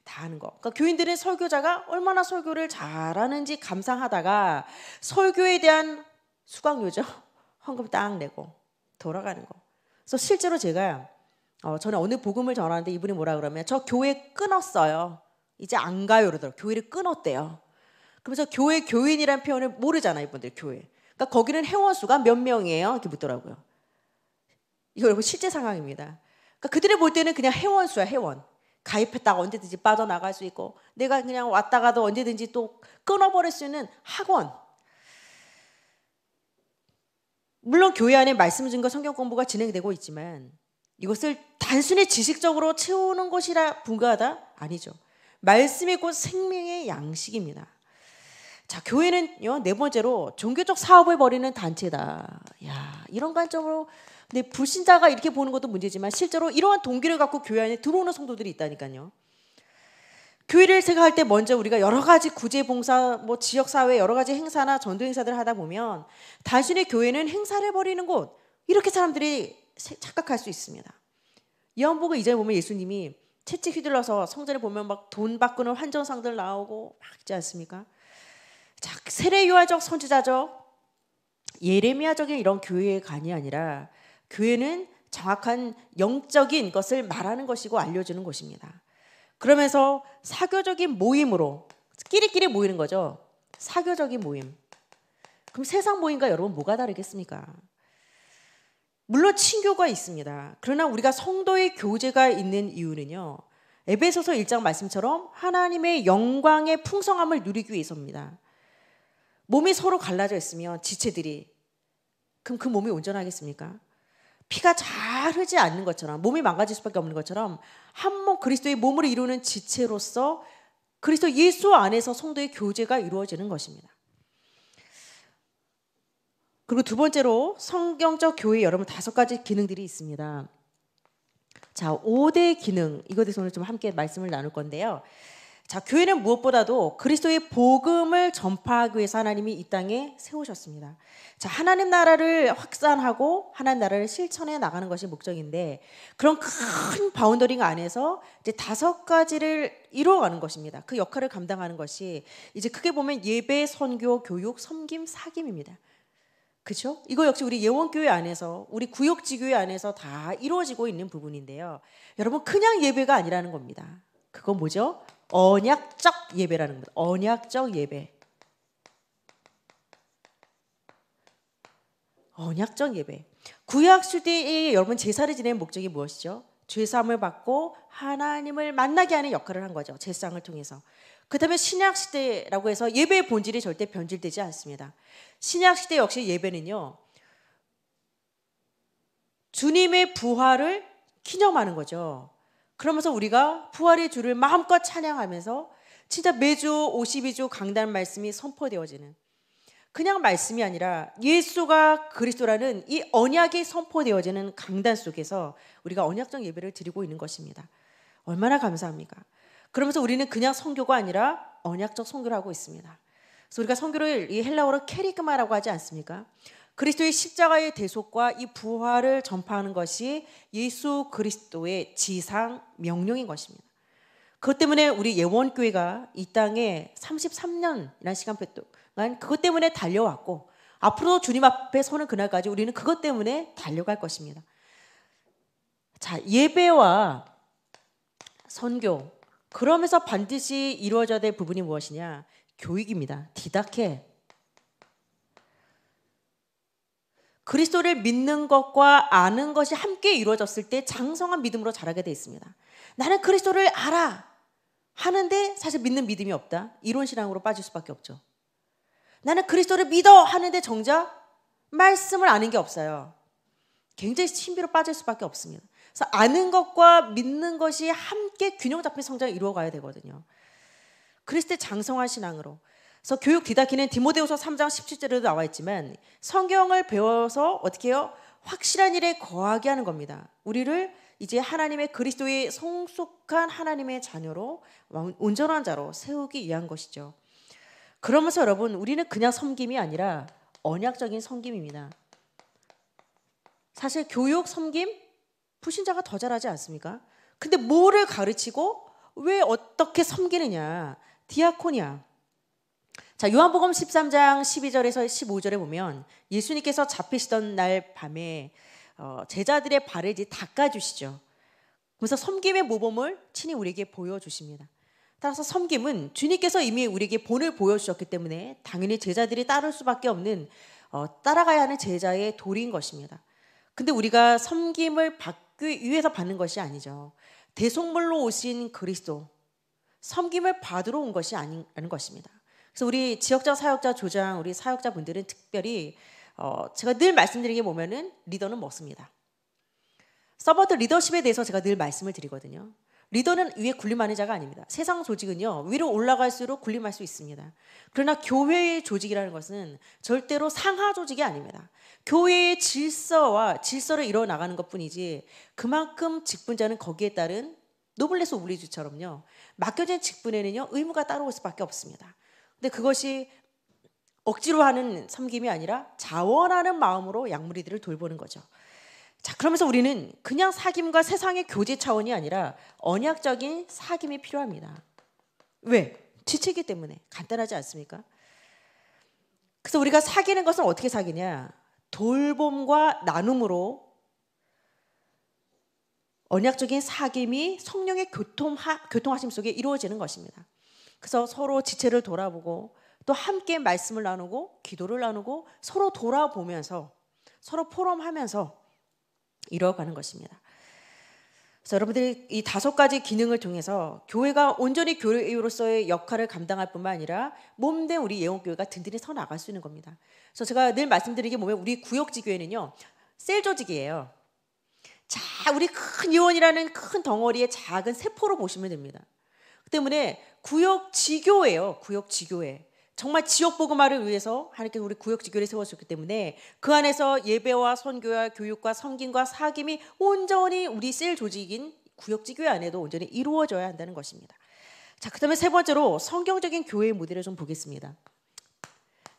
다 하는 거. 그러니까 교인들은 설교자가 얼마나 설교를 잘하는지 감상하다가 설교에 대한 수강료죠. [LAUGHS] 헌금 딱 내고 돌아가는 거. 그래서 실제로 제가 어, 저는 어느 복음을 전하는데 이분이 뭐라 그러면 저 교회 끊었어요. 이제 안 가요 그러더라고 교회를 끊었대요. 그러면서 교회 교인이라는 표현을 모르잖아요. 이분들 교회. 그러니까 거기는 회원수가 몇 명이에요? 이렇게 묻더라고요. 이거 여러분 실제 상황입니다. 그러니까 그들이 볼 때는 그냥 회원수야 회원. 가입했다가 언제든지 빠져나갈 수 있고 내가 그냥 왔다가도 언제든지 또 끊어버릴 수 있는 학원. 물론 교회 안에 말씀 증거 성경 공부가 진행되고 있지만 이것을 단순히 지식적으로 채우는 것이라 분가하다 아니죠. 말씀이 곧 생명의 양식입니다. 자, 교회는요, 네 번째로 종교적 사업을 벌이는 단체다. 야, 이런 관점으로 근데 불신자가 이렇게 보는 것도 문제지만 실제로 이러한 동기를 갖고 교회 안에 들어오는 성도들이 있다니까요. 교회를 생각할 때 먼저 우리가 여러 가지 구제 봉사, 뭐 지역 사회 여러 가지 행사나 전도 행사들 하다 보면 단순히 교회는 행사를 벌이는 곳 이렇게 사람들이 착각할 수 있습니다. 이한복음 이전에 보면 예수님이 채찍 휘둘러서 성전에 보면 막 돈 바꾸는 환전상들 나오고 막 있지 않습니까? 세례요하적 선지자적 예레미야적인 이런 교회관이 의 아니라 교회는 정확한 영적인 것을 말하는 것이고 알려주는 것입니다. 그러면서 사교적인 모임으로 끼리끼리 모이는 거죠. 사교적인 모임. 그럼 세상 모임과 여러분 뭐가 다르겠습니까? 물론 친교가 있습니다. 그러나 우리가 성도의 교제가 있는 이유는요. 에베소서 1장 말씀처럼 하나님의 영광의 풍성함을 누리기 위해서입니다. 몸이 서로 갈라져 있으면 지체들이 그럼 그 몸이 온전하겠습니까? 피가 잘 흐르지 않는 것처럼 몸이 망가질 수밖에 없는 것처럼 한 몸 그리스도의 몸을 이루는 지체로서 그리스도 예수 안에서 성도의 교제가 이루어지는 것입니다. 그리고 두 번째로 성경적 교회 여러분 다섯 가지 기능들이 있습니다. 자, 5대 기능. 이것에 대해서 오늘 좀 함께 말씀을 나눌 건데요. 자, 교회는 무엇보다도 그리스도의 복음을 전파하기 위해서 하나님이 이 땅에 세우셨습니다. 자, 하나님 나라를 확산하고 하나님 나라를 실천해 나가는 것이 목적인데 그런 큰 바운더링 안에서 이제 다섯 가지를 이루어가는 것입니다. 그 역할을 감당하는 것이 이제 크게 보면 예배, 선교, 교육, 섬김, 사김입니다. 그렇죠? 이거 역시 우리 예원교회 안에서 우리 구역지교회 안에서 다 이루어지고 있는 부분인데요. 여러분 그냥 예배가 아니라는 겁니다. 그건 뭐죠? 언약적 예배라는 겁니다. 언약적 예배. 언약적 예배. 구약 시대의 여러분 제사를 지낸 목적이 무엇이죠? 죄 사함을 받고 하나님을 만나게 하는 역할을 한 거죠. 제사을 통해서. 그다음에 신약 시대라고 해서 예배의 본질이 절대 변질되지 않습니다. 신약 시대 역시 예배는요. 주님의 부활을 기념하는 거죠. 그러면서 우리가 부활의 주를 마음껏 찬양하면서 진짜 매주 5 2주 강단 말씀이 선포되어지는 그냥 말씀이 아니라 예수가 그리스도라는 이 언약이 선포되어지는 강단 속에서 우리가 언약적 예배를 드리고 있는 것입니다. 얼마나 감사합니까? 그러면서 우리는 그냥 성교가 아니라 언약적 성교를 하고 있습니다. 그래서 우리가 성교를 이 헬라어로 캐리그마라고 하지 않습니까? 그리스도의 십자가의 대속과 이 부활을 전파하는 것이 예수 그리스도의 지상 명령인 것입니다. 그것 때문에 우리 예원교회가 이 땅에 33년이라는 시간 동안 그것 때문에 달려왔고 앞으로 주님 앞에 서는 그날까지 우리는 그것 때문에 달려갈 것입니다. 자, 예배와 선교 그러면서 반드시 이루어져야 될 부분이 무엇이냐? 교육입니다. 디다케 그리스도를 믿는 것과 아는 것이 함께 이루어졌을 때 장성한 믿음으로 자라게 돼 있습니다. 나는 그리스도를 알아 하는데 사실 믿는 믿음이 없다. 이론 신앙으로 빠질 수밖에 없죠. 나는 그리스도를 믿어 하는데 정작 말씀을 아는 게 없어요. 굉장히 신비로 빠질 수밖에 없습니다. 그래서 아는 것과 믿는 것이 함께 균형 잡힌 성장을 이루어가야 되거든요. 그리스도의 장성한 신앙으로 그래서 교육 디다키는 디모데후서 3장 17절에도 나와 있지만 성경을 배워서 어떻게 해요? 확실한 일에 거하게 하는 겁니다. 우리를 이제 하나님의 그리스도의 성숙한 하나님의 자녀로 온전한 자로 세우기 위한 것이죠. 그러면서 여러분 우리는 그냥 섬김이 아니라 언약적인 섬김입니다. 사실 교육 섬김 부신자가 더 잘하지 않습니까? 근데 뭐를 가르치고 왜 어떻게 섬기느냐? 디아코니아. 자, 요한복음 13장 12절에서 15절에 보면 예수님께서 잡히시던 날 밤에 어, 제자들의 발을 이제 닦아주시죠. 그래서 섬김의 모범을 친히 우리에게 보여주십니다. 따라서 섬김은 주님께서 이미 우리에게 본을 보여주셨기 때문에 당연히 제자들이 따를 수밖에 없는 어, 따라가야 하는 제자의 도리인 것입니다. 근데 우리가 섬김을 받기 위해서 받는 것이 아니죠. 대속물로 오신 그리스도, 섬김을 받으러 온 것이 아닌, 것입니다. 그래서 우리 지역자 사역자 조장 우리 사역자 분들은 특별히 어, 제가 늘말씀드리게 보면은 리더는 먹습니다. 서버트 리더십에 대해서 제가 늘 말씀을 드리거든요. 리더는 위에 군림하는 자가 아닙니다. 세상 조직은요 위로 올라갈수록 군림할 수 있습니다. 그러나 교회의 조직이라는 것은 절대로 상하 조직이 아닙니다. 교회의 질서와 질서를 이루어 나가는 것뿐이지 그만큼 직분자는 거기에 따른 노블레스 오블리주처럼요 맡겨진 직분에는요 의무가 따로올 수밖에 없습니다. 근데 그것이 억지로 하는 섬김이 아니라 자원하는 마음으로 약물이들을 돌보는 거죠. 자, 그러면서 우리는 그냥 사귐과 세상의 교제 차원이 아니라 언약적인 사귐이 필요합니다. 왜? 지치기 때문에 간단하지 않습니까? 그래서 우리가 사귀는 것은 어떻게 사귀냐? 돌봄과 나눔으로 언약적인 사귐이 성령의 교통 교통하심 속에 이루어지는 것입니다. 그래서 서로 지체를 돌아보고 또 함께 말씀을 나누고 기도를 나누고 서로 돌아보면서 서로 포럼하면서 이뤄가는 것입니다. 그래서 여러분들이 이 다섯 가지 기능을 통해서 교회가 온전히 교회로서의 역할을 감당할 뿐만 아니라 몸된 우리 예원교회가 든든히 서 나갈 수 있는 겁니다. 그래서 제가 늘 말씀드리게 보면 우리 구역지 교회는요 셀 조직이에요. 자, 우리 큰 요원이라는 큰 덩어리의 작은 세포로 보시면 됩니다. 그 때문에 구역 지교예요. 구역 지교회. 정말 지역 복음화를 위해서 하나님께 우리 구역 지교를 세웠었기 때문에 그 안에서 예배와 선교와 교육과 섬김과 사김이 온전히 우리 셀 조직인 구역 지교회 안에도 온전히 이루어져야 한다는 것입니다. 자, 그다음에 세 번째로 성경적인 교회의 모델을 좀 보겠습니다.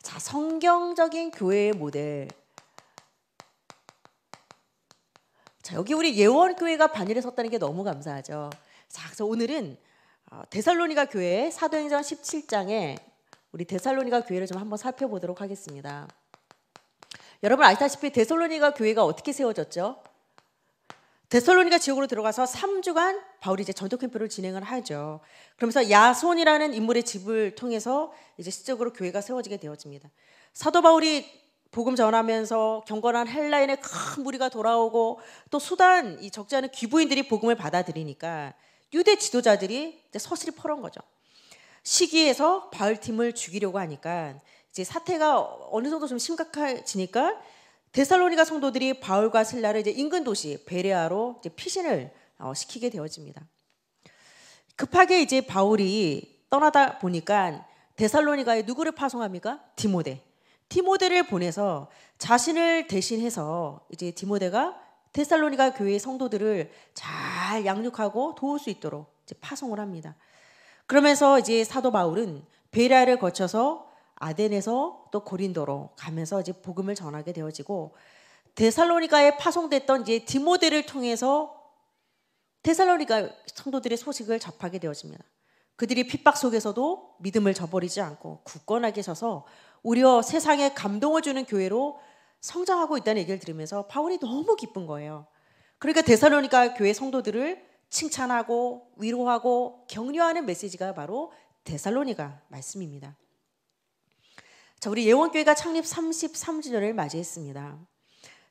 자, 성경적인 교회의 모델. 자, 여기 우리 예원교회가 반열에 섰다는 게 너무 감사하죠. 자, 그래서 오늘은 어, 데살로니가 교회 사도행전 17장에 우리 데살로니가 교회를 좀 한번 살펴보도록 하겠습니다. 여러분 아시다시피 데살로니가 교회가 어떻게 세워졌죠? 데살로니가 지역으로 들어가서 3주간 바울이 이제 전도 캠프를 진행을 하죠. 그러면서 야손이라는 인물의 집을 통해서 이제 시적으로 교회가 세워지게 되어집니다. 사도 바울이 복음 전하면서 경건한 헬라인의 큰 무리가 돌아오고 또 수단 이 적지 않은 귀부인들이 복음을 받아들이니까 유대 지도자들이 이제 서슬이 퍼런 거죠. 시기에서 바울 팀을 죽이려고 하니까 이제 사태가 어느 정도 좀 심각해지니까 데살로니가 성도들이 바울과 슬라를 이제 인근 도시 베레아로 이제 피신을 어, 시키게 되어집니다. 급하게 이제 바울이 떠나다 보니까 데살로니가에 누구를 파송합니까? 디모데. 디모데를 보내서 자신을 대신해서 이제 디모데가 데살로니가 교회의 성도들을 잘 양육하고 도울 수 있도록 파송을 합니다. 그러면서 이제 사도 바울은 베라를 거쳐서 아덴에서 또 고린도로 가면서 이제 복음을 전하게 되어지고 데살로니가에 파송됐던 이제 디모데를 통해서 데살로니가 성도들의 소식을 접하게 되어집니다. 그들이 핍박 속에서도 믿음을 저버리지 않고 굳건하게 서서 우려 세상에 감동을 주는 교회로 성장하고 있다는 얘기를 들으면서 바울이 너무 기쁜 거예요. 그러니까 대사로니가 교회 성도들을 칭찬하고 위로하고 격려하는 메시지가 바로 대살로니가 말씀입니다. 자, 우리 예원교회가 창립 33주년을 맞이했습니다.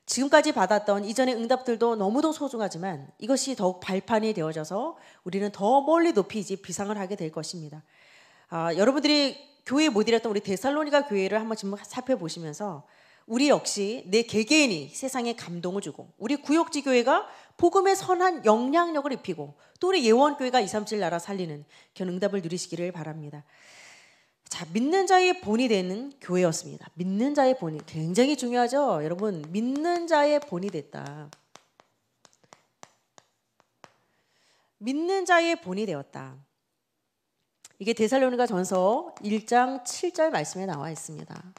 지금까지 받았던 이전의 응답들도 너무도 소중하지만 이것이 더욱 발판이 되어져서 우리는 더 멀리 높이 이제 비상을 하게 될 것입니다. 아, 여러분들이 교회 에못이었던 우리 대살로니가 교회를 한번 지금 살펴보시면서 우리 역시 내 개개인이 세상에 감동을 주고 우리 구역지 교회가 복음의 선한 영향력을 입히고 또 우리 예원교회가 237 나라 살리는 그런 응답을 누리시기를 바랍니다. 자, 믿는 자의 본이 되는 교회였습니다. 믿는 자의 본이 굉장히 중요하죠. 여러분, 믿는 자의 본이 됐다. 믿는 자의 본이 되었다. 이게 데살로니가 전서 1장 7절 말씀에 나와 있습니다.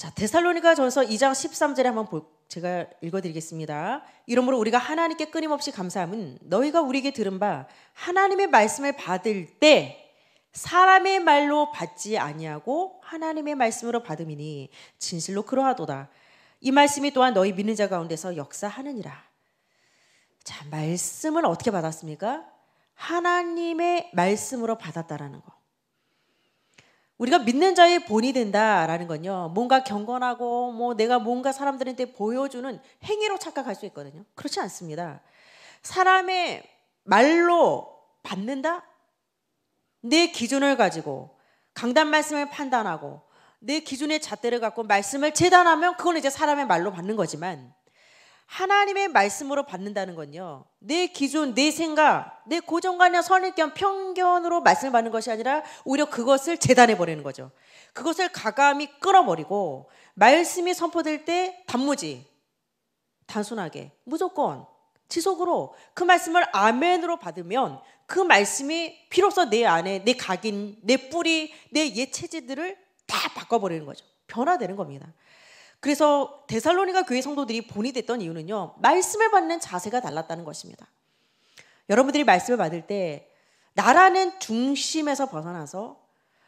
자, 데살로니가 전서 2장 13절에 한번 볼, 제가 읽어드리겠습니다. 이러므로 우리가 하나님께 끊임없이 감사함은 너희가 우리에게 들은 바 하나님의 말씀을 받을 때 사람의 말로 받지 아니하고 하나님의 말씀으로 받음이니 진실로 그러하도다. 이 말씀이 또한 너희 믿는 자 가운데서 역사하느니라. 자, 말씀을 어떻게 받았습니까? 하나님의 말씀으로 받았다라는 거. 우리가 믿는 자의 본이 된다라는 건요. 뭔가 경건하고 뭐 내가 뭔가 사람들한테 보여주는 행위로 착각할 수 있거든요. 그렇지 않습니다. 사람의 말로 받는다? 내 기준을 가지고 강단 말씀을 판단하고 내 기준의 잣대를 갖고 말씀을 재단하면 그건 이제 사람의 말로 받는 거지만 하나님의 말씀으로 받는다는 건요. 내 기존, 내 생각, 내 고정관념, 선입견, 편견으로 말씀을 받는 것이 아니라 오히려 그것을 재단해 버리는 거죠. 그것을 가감히 끊어버리고 말씀이 선포될 때 단무지, 단순하게, 무조건, 지속으로 그 말씀을 아멘으로 받으면 그 말씀이 비로소 내 안에 내 각인, 내 뿌리, 내 옛체질들을 다 바꿔버리는 거죠. 변화되는 겁니다. 그래서 데살로니가 교회 성도들이 본이 됐던 이유는요. 말씀을 받는 자세가 달랐다는 것입니다. 여러분들이 말씀을 받을 때 나라는 중심에서 벗어나서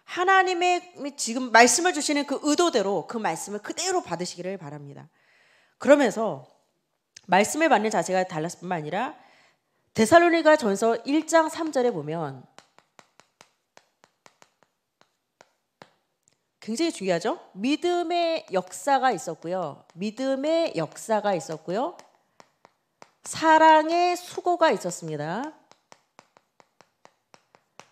하나님의 지금 말씀을 주시는 그 의도대로 그 말씀을 그대로 받으시기를 바랍니다. 그러면서 말씀을 받는 자세가 달랐을 뿐만 아니라 데살로니가 전서 1장 3절에 보면 굉장히 중요하죠. 믿음의 역사가 있었고요. 믿음의 역사가 있었고요. 사랑의 수고가 있었습니다.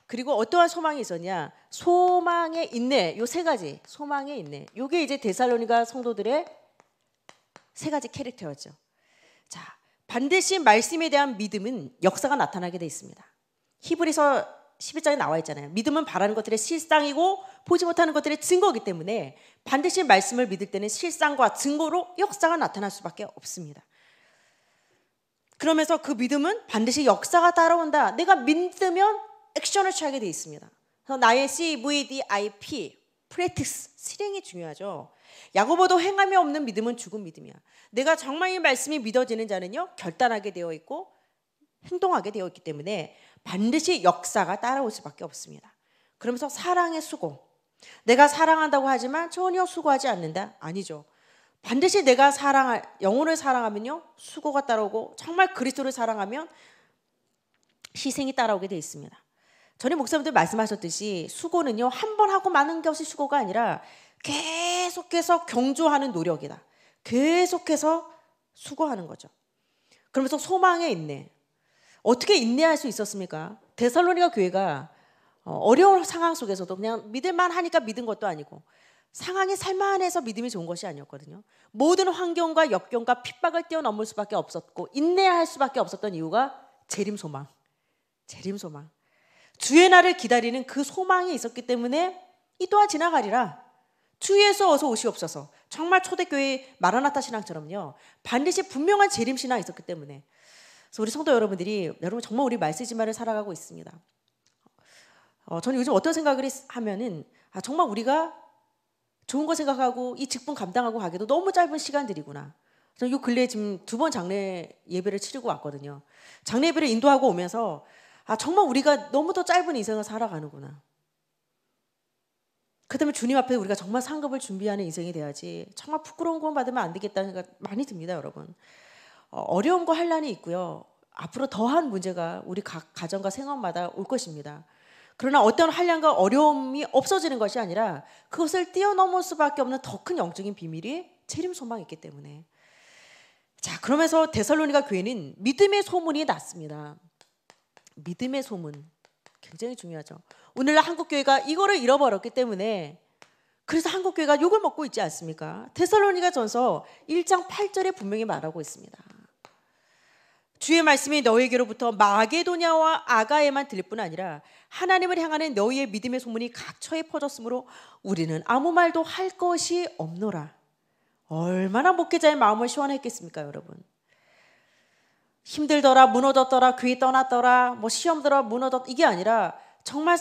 그리고 어떠한 소망이 있었냐? 소망의 인내. 요세 가지. 소망의 인내. 요게 이제 데살로니가 성도들의 세 가지 캐릭터였죠. 자, 반드시 말씀에 대한 믿음은 역사가 나타나게 돼 있습니다. 히브리서 11장에 나와 있잖아요. 믿음은 바라는 것들의 실상이고 보지 못하는 것들의 증거이기 때문에 반드시 말씀을 믿을 때는 실상과 증거로 역사가 나타날 수밖에 없습니다. 그러면서 그 믿음은 반드시 역사가 따라온다. 내가 믿으면 액션을 취하게 돼 있습니다. 그래서 나의 CVDIP, 프레틱스, 실행이 중요하죠. 야고보도 행함이 없는 믿음은 죽은 믿음이야. 내가 정말 이 말씀이 믿어지는 자는요, 결단하게 되어 있고 행동하게 되어 있기 때문에 반드시 역사가 따라올 수밖에 없습니다. 그러면서 사랑의 수고. 내가 사랑한다고 하지만 전혀 수고하지 않는다? 아니죠. 반드시 내가 사랑할 영혼을 사랑하면요. 수고가 따라오고 정말 그리스도를 사랑하면 희생이 따라오게 되어 있습니다. 전에 목사님들 말씀하셨듯이 수고는요. 한 번 하고 마는 것이 수고가 아니라 계속해서 경조하는 노력이다. 계속해서 수고하는 거죠. 그러면서 소망에 있네. 어떻게 인내할 수 있었습니까? 데살로니가 교회가 어, 어려운 상황 속에서도 그냥 믿을만 하니까 믿은 것도 아니고 상황이 살만해서 믿음이 좋은 것이 아니었거든요. 모든 환경과 역경과 핍박을 뛰어넘을 수밖에 없었고 인내할 수밖에 없었던 이유가 재림 소망, 재림 소망. 주의 날을 기다리는 그 소망이 있었기 때문에 이 또한 지나가리라. 주위에서 어서 옷이 없어서 정말 초대교회 마라나타 신앙처럼요. 반드시 분명한 재림 신앙이 있었기 때문에 그래서 우리 성도 여러분들이 여러분 정말 우리 말쓰지마을 살아가고 있습니다. 어, 저는 요즘 어떤 생각을 하면은 아, 정말 우리가 좋은 거 생각하고 이 직분 감당하고 가기도 너무 짧은 시간들이구나. 저는 요 근래 지금 두 번 장례 예배를 치르고 왔거든요. 장례 예배를 인도하고 오면서 아 정말 우리가 너무 더 짧은 인생을 살아가는구나. 그다음에 주님 앞에 우리가 정말 상급을 준비하는 인생이 돼야지 정말 부끄러운 구원 받으면 안 되겠다는 생각 많이 듭니다, 여러분. 어, 어려움과 한란이 있고요. 앞으로 더한 문제가 우리 각 가정과 생업마다 올 것입니다. 그러나 어떤 한량과 어려움이 없어지는 것이 아니라 그것을 뛰어넘을 수밖에 없는 더 큰 영적인 비밀이 체림 소망이 있기 때문에 자 그러면서 데살로니가 교회는 믿음의 소문이 났습니다. 믿음의 소문 굉장히 중요하죠. 오늘날 한국 교회가 이거를 잃어버렸기 때문에 그래서 한국 교회가 욕을 먹고 있지 않습니까? 데살로니가 전서 1장 8절에 분명히 말하고 있습니다. 주의 말씀이 너희에게로부터 마게도냐와 아가에만 들릴 뿐 아니라 하나님을 향하는 너희의 믿음의 소문이 각처에 퍼졌으므로 우리는 아무 말도 할 것이 없노라. 얼마나 목회자의 마음을 시원했겠습니까, 여러분? 힘들더라, 무너졌더라, 귀 떠났더라, 뭐 시험 들어 무너졌 이게 아니라 정말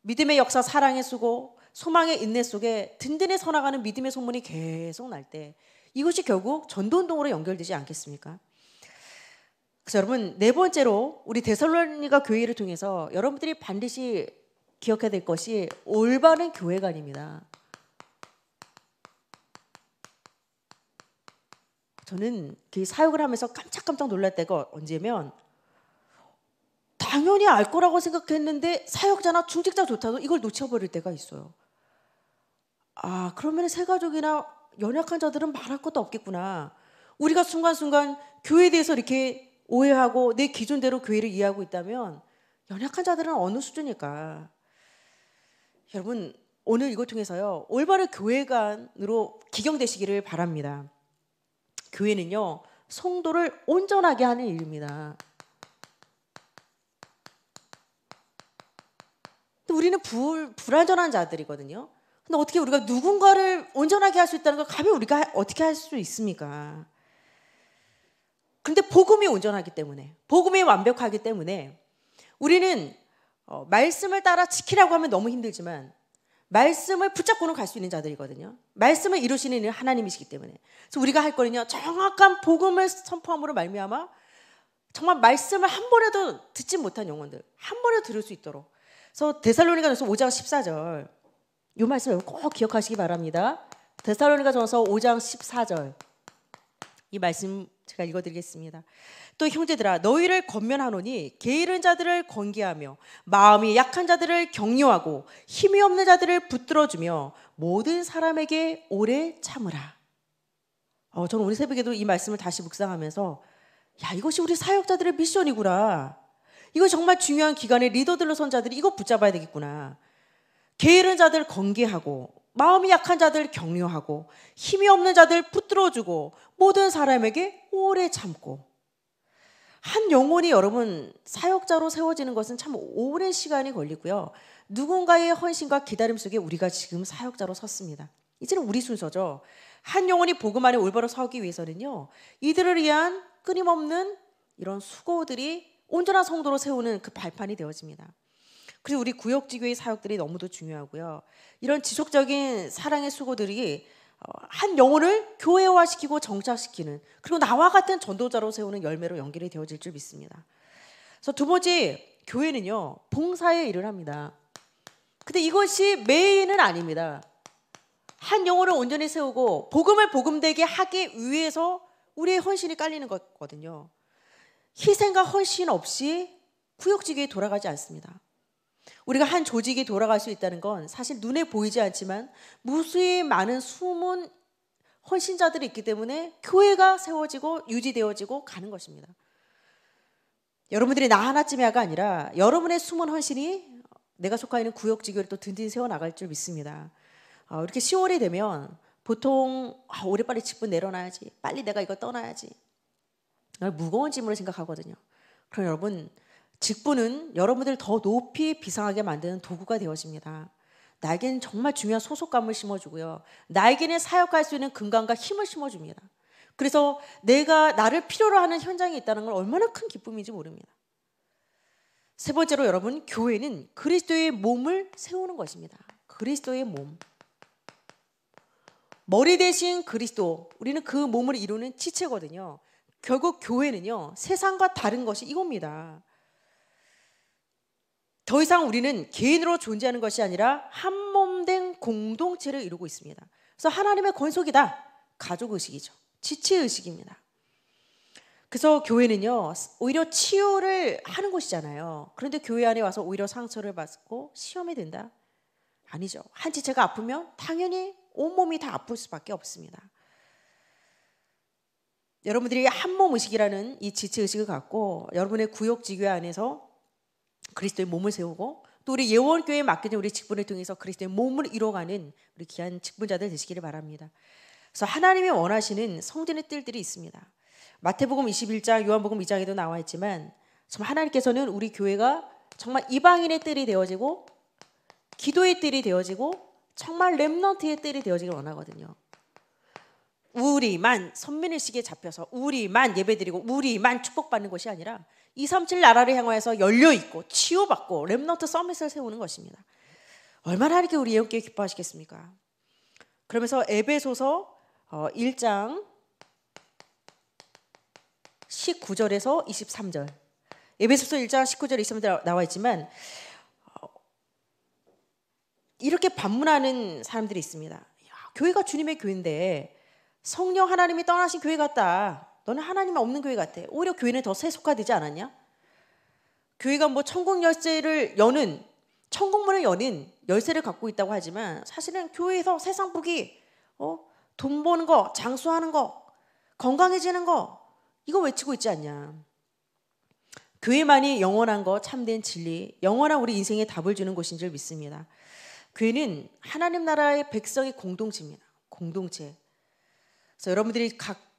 믿음의 역사, 사랑의 수고, 소망의 인내 속에 든든히 서나가는 믿음의 소문이 계속 날 때 이것이 결국 전도 운동으로 연결되지 않겠습니까? 그 여러분 네 번째로 우리 데살로니가 교회를 통해서 여러분들이 반드시 기억해야 될 것이 올바른 교회관입니다. 저는 그 사역을 하면서 깜짝깜짝 놀랄 때가 언제면 당연히 알 거라고 생각했는데 사역자나 중직자 조차도 이걸 놓쳐버릴 때가 있어요. 아 그러면 새 가족이나 연약한 자들은 말할 것도 없겠구나. 우리가 순간순간 교회에 대해서 이렇게 오해하고 내 기준대로 교회를 이해하고 있다면 연약한 자들은 어느 수준일까? 여러분 오늘 이걸 통해서요 올바른 교회관으로 기경되시기를 바랍니다. 교회는요 성도를 온전하게 하는 일입니다. 우리는 불, 불완전한 자들이거든요. 근데 어떻게 우리가 누군가를 온전하게 할 수 있다는 걸 감히 우리가 어떻게 할 수 있습니까? 근데 복음이 온전하기 때문에 복음이 완벽하기 때문에 우리는 어, 말씀을 따라 지키라고 하면 너무 힘들지만 말씀을 붙잡고는 갈 수 있는 자들이거든요. 말씀을 이루시는 하나님이시기 때문에. 그래서 우리가 할 거는요. 정확한 복음을 선포함으로 말미암아 정말 말씀을 한 번에도 듣지 못한 영혼들 한 번에 들을 수 있도록. 그래서 데살로니가전서 5장 14절. 이 말씀 꼭 기억하시기 바랍니다. 데살로니가전서 5장 14절. 이 말씀 제가 읽어드리겠습니다. 또 형제들아 너희를 권면하노니 게으른 자들을 건개하며 마음이 약한 자들을 격려하고 힘이 없는 자들을 붙들어주며 모든 사람에게 오래 참으라. 어, 저는 오늘 새벽에도 이 말씀을 다시 묵상하면서 야 이것이 우리 사역자들의 미션이구나. 이거 정말 중요한 기관의 리더들로 선자들이 이거 붙잡아야 되겠구나. 게으른 자들 건개하고 마음이 약한 자들 격려하고 힘이 없는 자들 붙들어주고 모든 사람에게 오래 참고 한 영혼이 여러분 사역자로 세워지는 것은 참 오랜 시간이 걸리고요. 누군가의 헌신과 기다림 속에 우리가 지금 사역자로 섰습니다. 이제는 우리 순서죠. 한 영혼이 복음 안에 올바로 서기 위해서는요. 이들을 위한 끊임없는 이런 수고들이 온전한 성도로 세우는 그 발판이 되어집니다. 그리고 우리 구역지교의 사역들이 너무도 중요하고요. 이런 지속적인 사랑의 수고들이 어, 한 영혼을 교회화시키고 정착시키는 그리고 나와 같은 전도자로 세우는 열매로 연결이 되어질 줄 믿습니다. 그래서 두 번째 교회는요 봉사의 일을 합니다. 근데 이것이 메인은 아닙니다. 한 영혼을 온전히 세우고 복음을 복음되게 하기 위해서 우리의 헌신이 깔리는 거거든요. 희생과 헌신 없이 구역지교에 돌아가지 않습니다. 우리가 한 조직이 돌아갈 수 있다는 건 사실 눈에 보이지 않지만 무수히 많은 숨은 헌신자들이 있기 때문에 교회가 세워지고 유지되어지고 가는 것입니다. 여러분들이 나 하나쯤이야가 아니라 여러분의 숨은 헌신이 내가 속해 있는 구역지교를 또 든든히 세워나갈 줄 믿습니다. 어, 이렇게 10월이 되면 보통 아, 올해 빨리 직분 내려놔야지 빨리 내가 이거 떠나야지 무거운 짐으로 생각하거든요. 그럼 여러분 직분은 여러분들 더 높이 비상하게 만드는 도구가 되어집니다. 나에게는 정말 중요한 소속감을 심어주고요. 나에게는 사역할 수 있는 근간과 힘을 심어줍니다. 그래서 내가 나를 필요로 하는 현장에 있다는 걸 얼마나 큰 기쁨인지 모릅니다. 세 번째로 여러분, 교회는 그리스도의 몸을 세우는 것입니다. 그리스도의 몸. 머리 대신 그리스도, 우리는 그 몸을 이루는 지체거든요. 결국 교회는요, 세상과 다른 것이 이겁니다. 더 이상 우리는 개인으로 존재하는 것이 아니라 한몸된 공동체를 이루고 있습니다. 그래서 하나님의 권속이다. 가족 의식이죠. 지체 의식입니다. 그래서 교회는요 오히려 치유를 하는 곳이잖아요. 그런데 교회 안에 와서 오히려 상처를 받고 시험이 된다? 아니죠. 한 지체가 아프면 당연히 온 몸이 다 아플 수밖에 없습니다. 여러분들이 한 몸 의식이라는 이 지체 의식을 갖고 여러분의 구역 지교 안에서 그리스도의 몸을 세우고 또 우리 예원교회에 맡겨진 우리 직분을 통해서 그리스도의 몸을 이뤄가는 우리 귀한 직분자들 되시기를 바랍니다. 그래서 하나님이 원하시는 성전의 뜰들이 있습니다. 마태복음 21장, 요한복음 2장에도 나와 있지만 정말 하나님께서는 우리 교회가 정말 이방인의 뜰이 되어지고 기도의 뜰이 되어지고 정말 렘넌트의 뜰이 되어지길 원하거든요. 우리만 선민의식에 잡혀서 우리만 예배드리고 우리만 축복받는 것이 아니라 237 나라를 향하여서 열려 있고 치유받고 랩노트 서밋을 세우는 것입니다. 얼마나 이렇게 우리 예언께 기뻐하시겠습니까? 그러면서 에베소서 1장 어, 19절에서 23절. 에베소서 1장 19절 에 23절 나와 있지만 어, 이렇게 반문하는 사람들이 있습니다. 야, 교회가 주님의 교인데 성령 하나님이 떠나신 교회 같다. 너는 하나님 없는 교회 같아. 오히려 교회는 더 세속화되지 않았냐? 교회가 뭐 천국 열쇠를 여는 천국문을 여는 열쇠를 갖고 있다고 하지만 사실은 교회에서 세상 복기 어? 돈 버는 거, 장수하는 거, 건강해지는 거 이거 외치고 있지 않냐? 교회만이 영원한 거, 참된 진리, 영원한 우리 인생의 답을 주는 곳인 줄 믿습니다. 교회는 하나님 나라의 백성의 공동체입니다. 공동체. 그래서 여러분들이 각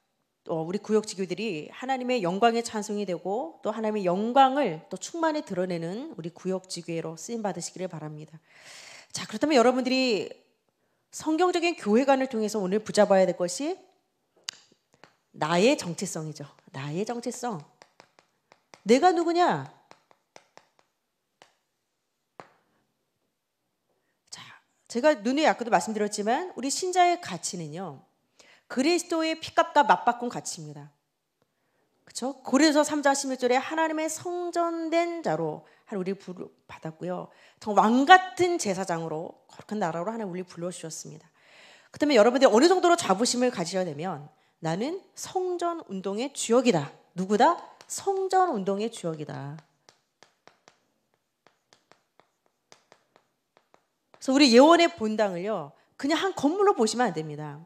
또 어, 우리 구역 지교들이 하나님의 영광의 찬송이 되고 또 하나님의 영광을 또 충만히 드러내는 우리 구역 지교회로 쓰임 받으시기를 바랍니다. 자, 그렇다면 여러분들이 성경적인 교회관을 통해서 오늘 붙잡아야 될 것이 나의 정체성이죠. 나의 정체성. 내가 누구냐? 자, 제가 눈에 아도 말씀드렸지만 우리 신자의 가치는요. 그리스도의 피값과 맞바꾼 가치입니다. 그렇죠? 고린서 3장 16절에 하나님의 성전된 자로 하 우리 부르 받았고요. 왕 같은 제사장으로 거룩한 나라로 하나님 우리 불러 주셨습니다. 그다음에 여러분들이 어느 정도로 자부심을 가지려 되면 나는 성전 운동의 주역이다. 누구다? 성전 운동의 주역이다. 그래서 우리 예원의 본당을요. 그냥 한 건물로 보시면 안 됩니다.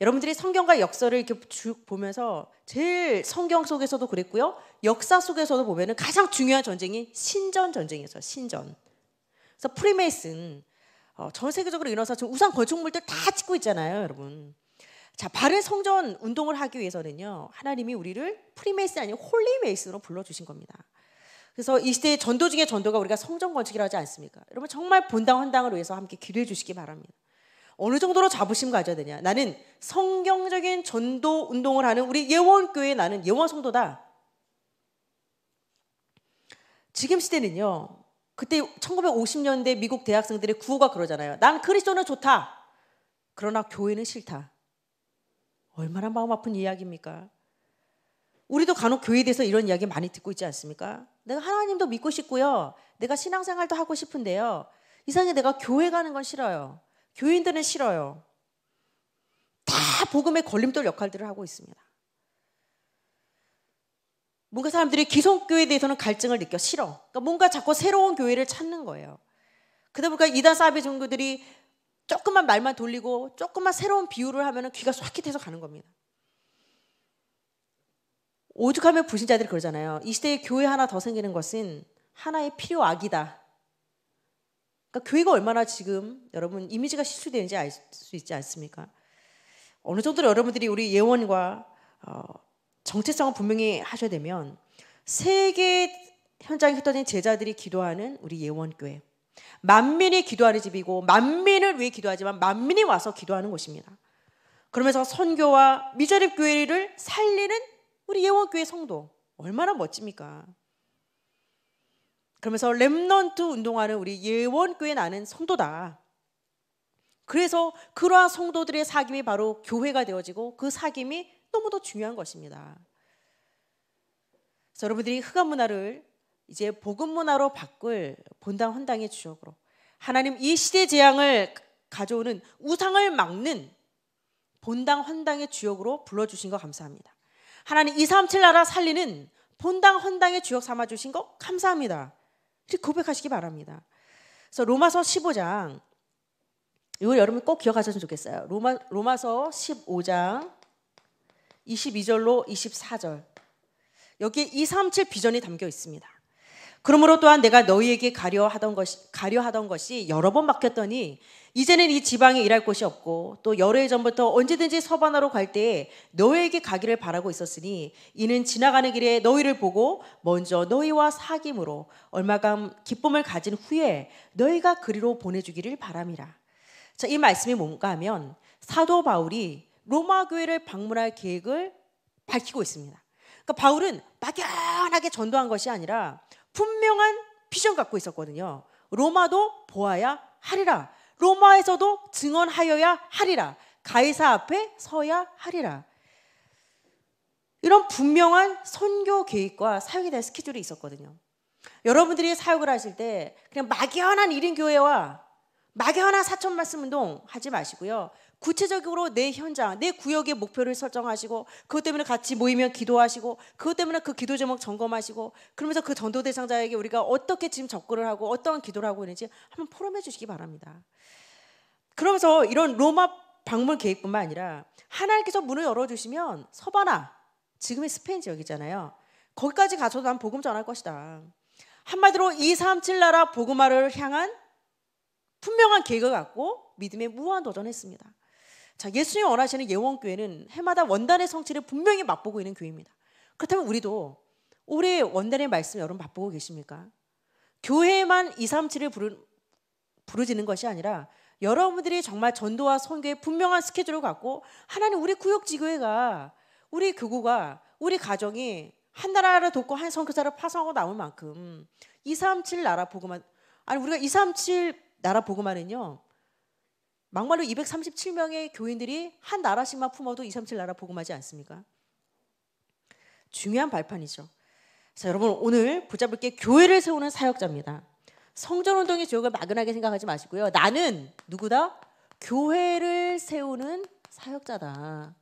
여러분들이 성경과 역사를 이렇게 쭉 보면서 제일 성경 속에서도 그랬고요. 역사 속에서도 보면은 가장 중요한 전쟁이 신전 전쟁이었어요. 신전. 그래서 프리메이슨 어, 전 세계적으로 일어나서 지금 우상 건축물들 다 짓고 있잖아요, 여러분. 자, 바른 성전 운동을 하기 위해서는요. 하나님이 우리를 프리메이슨 아니 홀리메이슨으로 불러 주신 겁니다. 그래서 이 시대의 전도 중에 전도가 우리가 성전 건축이라 하지 않습니까? 여러분 정말 본당 헌당을 위해서 함께 기도해 주시기 바랍니다. 어느 정도로 자부심 가져야 되냐. 나는 성경적인 전도 운동을 하는 우리 예원교회 나는 예원 성도다. 지금 시대는요. 그때 1950년대 미국 대학생들의 구호가 그러잖아요. 난 그리스도는 좋다. 그러나 교회는 싫다. 얼마나 마음 아픈 이야기입니까? 우리도 간혹 교회에 대해서 이런 이야기 많이 듣고 있지 않습니까? 내가 하나님도 믿고 싶고요. 내가 신앙생활도 하고 싶은데요. 이상해 내가 교회 가는 건 싫어요. 교인들은 싫어요. 다 복음의 걸림돌 역할들을 하고 있습니다. 뭔가 사람들이 기성교회에 대해서는 갈증을 느껴 싫어. 그러니까 뭔가 자꾸 새로운 교회를 찾는 거예요. 그러다 보니까 이단 사비 종교들이 조금만 말만 돌리고 조금만 새로운 비유를 하면 귀가 쏙깃해서 가는 겁니다. 오죽하면 불신자들이 그러잖아요. 이 시대에 교회 하나 더 생기는 것은 하나의 필요악이다. 그러니까 교회가 얼마나 지금 여러분 이미지가 실수되는지알 수 있지 않습니까? 어느 정도로 여러분들이 우리 예원과 어, 정체성을 분명히 하셔야 되면 세계 현장에 흩어진 제자들이 기도하는 우리 예원교회. 만민이 기도하는 집이고 만민을 위해 기도하지만 만민이 와서 기도하는 곳입니다. 그러면서 선교와 미자립 교회를 살리는 우리 예원교회 성도 얼마나 멋집니까? 그러면서 렘넌트 운동하는 우리 예원교회 나는 성도다. 그래서 그러한 성도들의 사귐이 바로 교회가 되어지고 그 사귐이 너무도 중요한 것입니다. 그래서 여러분들이 흑암 문화를 이제 복음 문화로 바꿀 본당 헌당의 주역으로 하나님 이 시대 재앙을 가져오는 우상을 막는 본당 헌당의 주역으로 불러주신 거 감사합니다. 하나님 237 나라 살리는 본당 헌당의 주역 삼아주신 거 감사합니다. 고백하시기 바랍니다. 그래서 로마서 15장 이걸 여러분 꼭 기억하셨으면 좋겠어요. 로마 로마서 15장 22절로 24절 여기 237 비전이 담겨 있습니다. 그러므로 또한 내가 너희에게 가려하던 것이, 가려하던 것이 여러 번 막혔더니 이제는 이 지방에 일할 곳이 없고 또 여러 해 전부터 언제든지 서반나로갈 때에 너희에게 가기를 바라고 있었으니 이는 지나가는 길에 너희를 보고 먼저 너희와 사귐으로 얼마간 기쁨을 가진 후에 너희가 그리로 보내주기를 바람이라. 자, 이 말씀이 뭔가 하면 사도 바울이 로마 교회를 방문할 계획을 밝히고 있습니다. 그러니까 바울은 막연하게 전도한 것이 아니라 분명한 비전 갖고 있었거든요. 로마도 보아야 하리라. 로마에서도 증언하여야 하리라. 가이사 앞에 서야 하리라. 이런 분명한 선교 계획과 사역에 대한 스케줄이 있었거든요. 여러분들이 사역을 하실 때 그냥 막연한 1인 교회와 막연한 사천 말씀 운동 하지 마시고요. 구체적으로 내 현장, 내 구역의 목표를 설정하시고 그것 때문에 같이 모이면 기도하시고 그것 때문에 그 기도 제목 점검하시고 그러면서 그 전도 대상자에게 우리가 어떻게 지금 접근을 하고 어떠한 기도를 하고 있는지 한번 포럼해 주시기 바랍니다. 그러면서 이런 로마 방문 계획뿐만 아니라 하나님께서 문을 열어주시면 서바나 지금의 스페인 지역이잖아요. 거기까지 가서도 난 복음 전할 것이다. 한마디로 237 나라 복음화를 향한 분명한 계획을 갖고 믿음에 무한 도전했습니다. 자, 예수님 원하시는 예원교회는 해마다 원단의 성취를 분명히 맛보고 있는 교회입니다. 그렇다면 우리도 올해 원단의 말씀 여러분 맛보고 계십니까? 교회만 2, 3, 7을 부르, 부르지는 것이 아니라 여러분들이 정말 전도와 선교의 분명한 스케줄을 갖고 하나님 우리 구역지교회가 우리 교구가 우리 가정이 한 나라를 돕고 한 선교사를 파송하고 나올 만큼 237 나라 보고만 아니 우리가 237 나라 보고만은요 막말로 237명의 교인들이 한 나라씩만 품어도 237 나라 복음하지 않습니까? 중요한 발판이죠. 자, 여러분 오늘 붙잡을 게 교회를 세우는 사역자입니다. 성전 운동의 주역을 막연하게 생각하지 마시고요. 나는 누구다? 교회를 세우는 사역자다.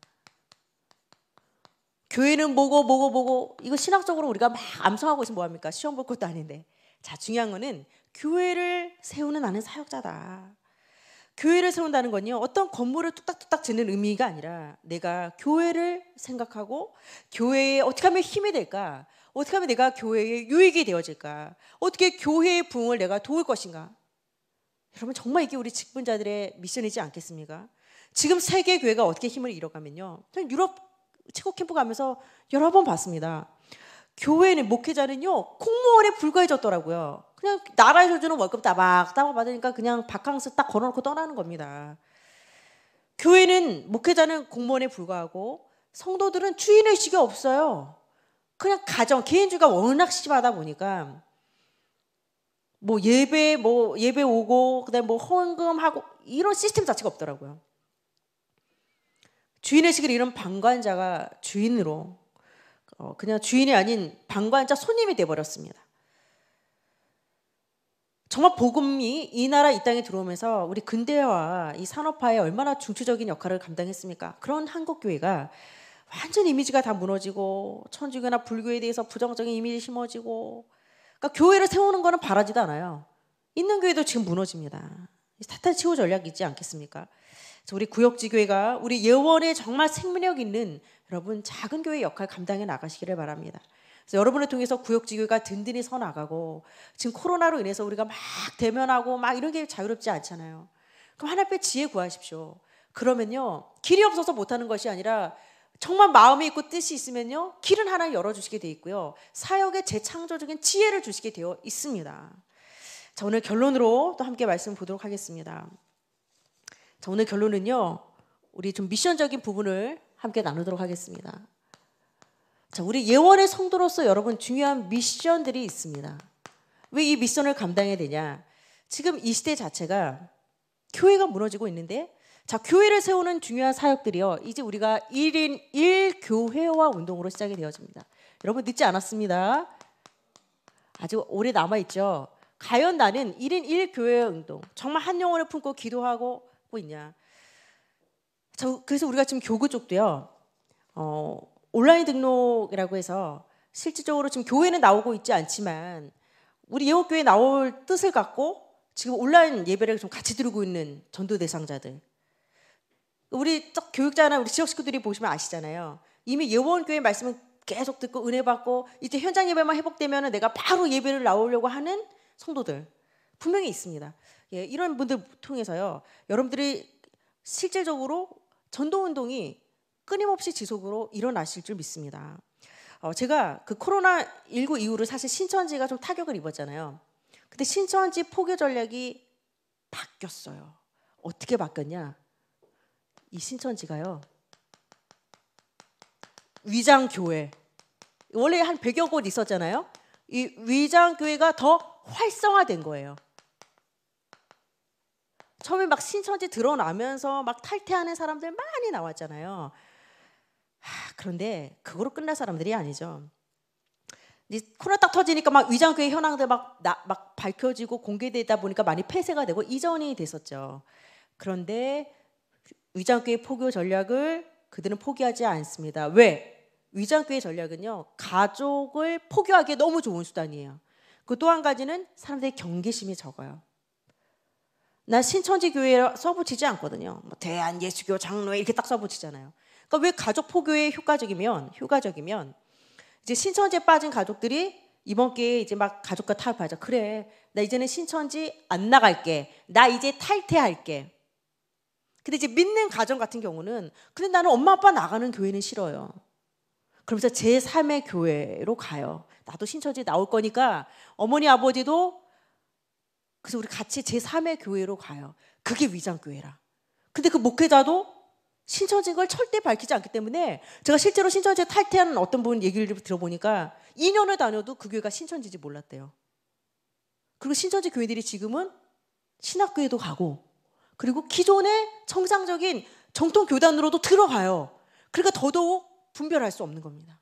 교회는 뭐고 뭐고 뭐고 이거 신학적으로 우리가 막 암송하고 있으면 뭐합니까? 시험 볼 것도 아닌데. 자 중요한 거는 교회를 세우는 나는 사역자다. 교회를 세운다는 건요, 어떤 건물을 뚝딱뚝딱 짓는 의미가 아니라 내가 교회를 생각하고 교회에 어떻게 하면 힘이 될까? 어떻게 하면 내가 교회에 유익이 되어질까? 어떻게 교회의 부흥을 내가 도울 것인가? 여러분, 정말 이게 우리 직분자들의 미션이지 않겠습니까? 지금 세계 교회가 어떻게 힘을 잃어가면요. 저는 유럽 최고 캠프 가면서 여러 번 봤습니다. 교회는 목회자는요 공무원에 불과해졌더라고요. 그냥 나라에서 주는 월급 따박 따박 받으니까 그냥 바캉스 딱 걸어놓고 떠나는 겁니다. 교회는 목회자는 공무원에 불과하고 성도들은 주인의식이 없어요. 그냥 가정 개인주가 워낙 심하다 보니까 뭐 예배 뭐 예배 오고 그다음 뭐 헌금하고 이런 시스템 자체가 없더라고요. 주인의식을 잃은 방관자가 주인으로 어, 그냥 주인이 아닌 방관자 손님이 돼버렸습니다. 정말 복음이 이 나라 이 땅에 들어오면서 우리 근대화 이 산업화에 얼마나 중추적인 역할을 감당했습니까? 그런 한국 교회가 완전 이미지가 다 무너지고 천주교나 불교에 대해서 부정적인 이미지 심어지고 그러니까 교회를 세우는 거는 바라지도 않아요. 있는 교회도 지금 무너집니다. 사탄 치유 전략이지 않겠습니까? 그래서 우리 구역지교회가 우리 예원의 정말 생명력 있는 여러분 작은 교회 역할 감당해 나가시기를 바랍니다. 여러분을 통해서 구역지교가 회 든든히 서 나가고 지금 코로나로 인해서 우리가 막 대면하고 막 이런 게 자유롭지 않잖아요. 그럼 하나님께 지혜 구하십시오. 그러면요 길이 없어서 못하는 것이 아니라 정말 마음이 있고 뜻이 있으면요 길은 하나 열어주시게 돼 있고요 사역의 재창조적인 지혜를 주시게 되어 있습니다. 자 오늘 결론으로 또 함께 말씀 보도록 하겠습니다. 자, 오늘 결론은요. 우리 좀 미션적인 부분을 함께 나누도록 하겠습니다. 자, 우리 예원의 성도로서 여러분 중요한 미션들이 있습니다. 왜 이 미션을 감당해야 되냐? 지금 이 시대 자체가 교회가 무너지고 있는데 자, 교회를 세우는 중요한 사역들이요. 이제 우리가 1인 1교회와 운동으로 시작이 되어집니다. 여러분 늦지 않았습니다. 아주 오래 남아 있죠. 과연 나는 1인 1교회 운동 정말 한 영혼을 품고 기도하고 하고 있냐. 저 그래서 우리가 지금 교구 쪽도요. 어, 온라인 등록이라고 해서 실질적으로 지금 교회는 나오고 있지 않지만 우리 예옥교회 나올 뜻을 갖고 지금 온라인 예배를 좀 같이 들고 있는 전도 대상자들. 우리 교육자나 우리 지역 식구들이 보시면 아시잖아요. 이미 예원교회 말씀은 계속 듣고 은혜 받고 이제 현장 예배만 회복되면 내가 바로 예배를 나오려고 하는 성도들 분명히 있습니다. 예, 이런 분들 통해서요. 여러분들이 실질적으로 전도 운동이 끊임없이 지속으로 일어나실 줄 믿습니다. 어, 제가 그 코로나 19 이후로 사실 신천지가 좀 타격을 입었잖아요. 근데 신천지 포교 전략이 바뀌었어요. 어떻게 바뀌었냐? 이 신천지가요. 위장 교회. 원래 한 100여 곳 있었잖아요. 이 위장 교회가 더 활성화된 거예요. 처음에 막 신천지 드러나면서 막 탈퇴하는 사람들 많이 나왔잖아요. 하, 그런데 그거로 끝날 사람들이 아니죠. 코로나 딱 터지니까 막 위장교회 현황들 막, 나, 막 밝혀지고 공개되다 보니까 많이 폐쇄가 되고 이전이 됐었죠. 그런데 위장교회 포교 전략을 그들은 포기하지 않습니다. 왜? 위장교회 전략은요, 가족을 포교하기에 너무 좋은 수단이에요. 그 또 한 가지는 사람들의 경계심이 적어요. 나 신천지 교회 써붙이지 않거든요. 뭐 대한 예수교 장로회 이렇게 딱 써붙이잖아요. 그러니까 왜 가족 포교에 효과적이면 효과적이면 이제 신천지에 빠진 가족들이 이번 기회에 이제 막 가족과 타협하자. 그래, 나 이제는 신천지 안 나갈게. 나 이제 탈퇴할게. 근데 이제 믿는 가정 같은 경우는 근데 나는 엄마 아빠 나가는 교회는 싫어요. 그러면서 제3의 교회로 가요. 나도 신천지 나올 거니까 어머니 아버지도 그래서 우리 같이 제3의 교회로 가요. 그게 위장교회라. 근데 그 목회자도 신천지인 걸 절대 밝히지 않기 때문에 제가 실제로 신천지에 탈퇴한 어떤 분 얘기를 들어보니까 2년을 다녀도 그 교회가 신천지인지 몰랐대요. 그리고 신천지 교회들이 지금은 신학교에도 가고 그리고 기존의 정상적인 정통 교단으로도 들어가요. 그러니까 더더욱 분별할 수 없는 겁니다.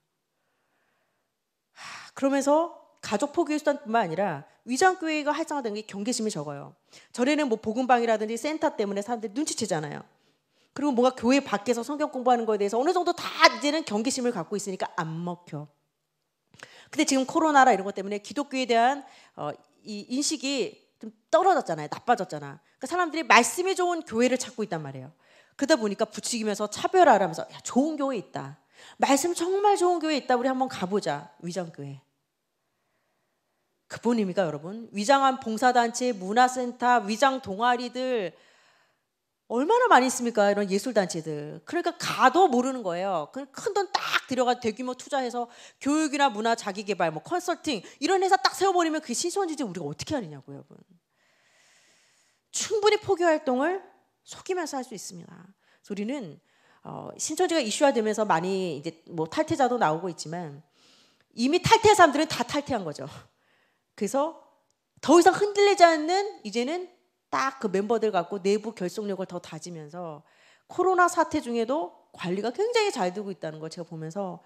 그러면서 가족 포기 수단뿐만 아니라 위장교회가 활성화된 게 경계심이 적어요. 전에는 뭐 복음방이라든지 센터 때문에 사람들이 눈치채잖아요. 그리고 뭔가 교회 밖에서 성경 공부하는 거에 대해서 어느 정도 다 이제는 경계심을 갖고 있으니까 안 먹혀. 근데 지금 코로나라 이런 것 때문에 기독교에 대한 어, 이 인식이 좀 떨어졌잖아요. 나빠졌잖아. 그러니까 사람들이 말씀이 좋은 교회를 찾고 있단 말이에요. 그러다 보니까 부추기면서 차별화하면서 야, 좋은 교회 있다. 말씀 정말 좋은 교회 있다. 우리 한번 가보자. 위장교회. 그분입니까 여러분? 위장한 봉사단체, 문화센터, 위장 동아리들 얼마나 많이 있습니까? 이런 예술단체들. 그러니까 가도 모르는 거예요. 그 큰돈 딱 들여가 대규모 투자해서 교육이나 문화 자기개발, 뭐 컨설팅 이런 회사 딱 세워버리면 그 신선 지지 우리가 어떻게 하느냐고 여러분. 충분히 포기 활동을 속이면서 할 수 있습니다. 우리는 어, 신천지가 이슈화되면서 많이 이제 뭐 탈퇴자도 나오고 있지만 이미 탈퇴한 사람들은 다 탈퇴한 거죠. 그래서 더 이상 흔들리지 않는 이제는 딱 그 멤버들 갖고 내부 결속력을 더 다지면서 코로나 사태 중에도 관리가 굉장히 잘 되고 있다는 걸 제가 보면서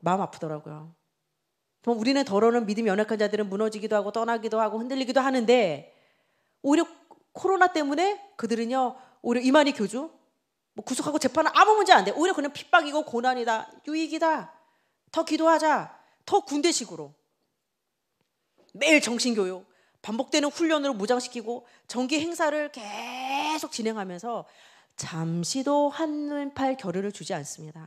마음 아프더라고요. 우리는 더러는 믿음이 연약한 자들은 무너지기도 하고 떠나기도 하고 흔들리기도 하는데 오히려 코로나 때문에 그들은요 오히려 이만희 교주 뭐 구속하고 재판은 아무 문제 안 돼. 오히려 그냥 핍박이고 고난이다 유익이다. 더 기도하자. 더 군대식으로. 매일 정신교육, 반복되는 훈련으로 무장시키고 정기 행사를 계속 진행하면서 잠시도 한눈팔 겨를을 주지 않습니다.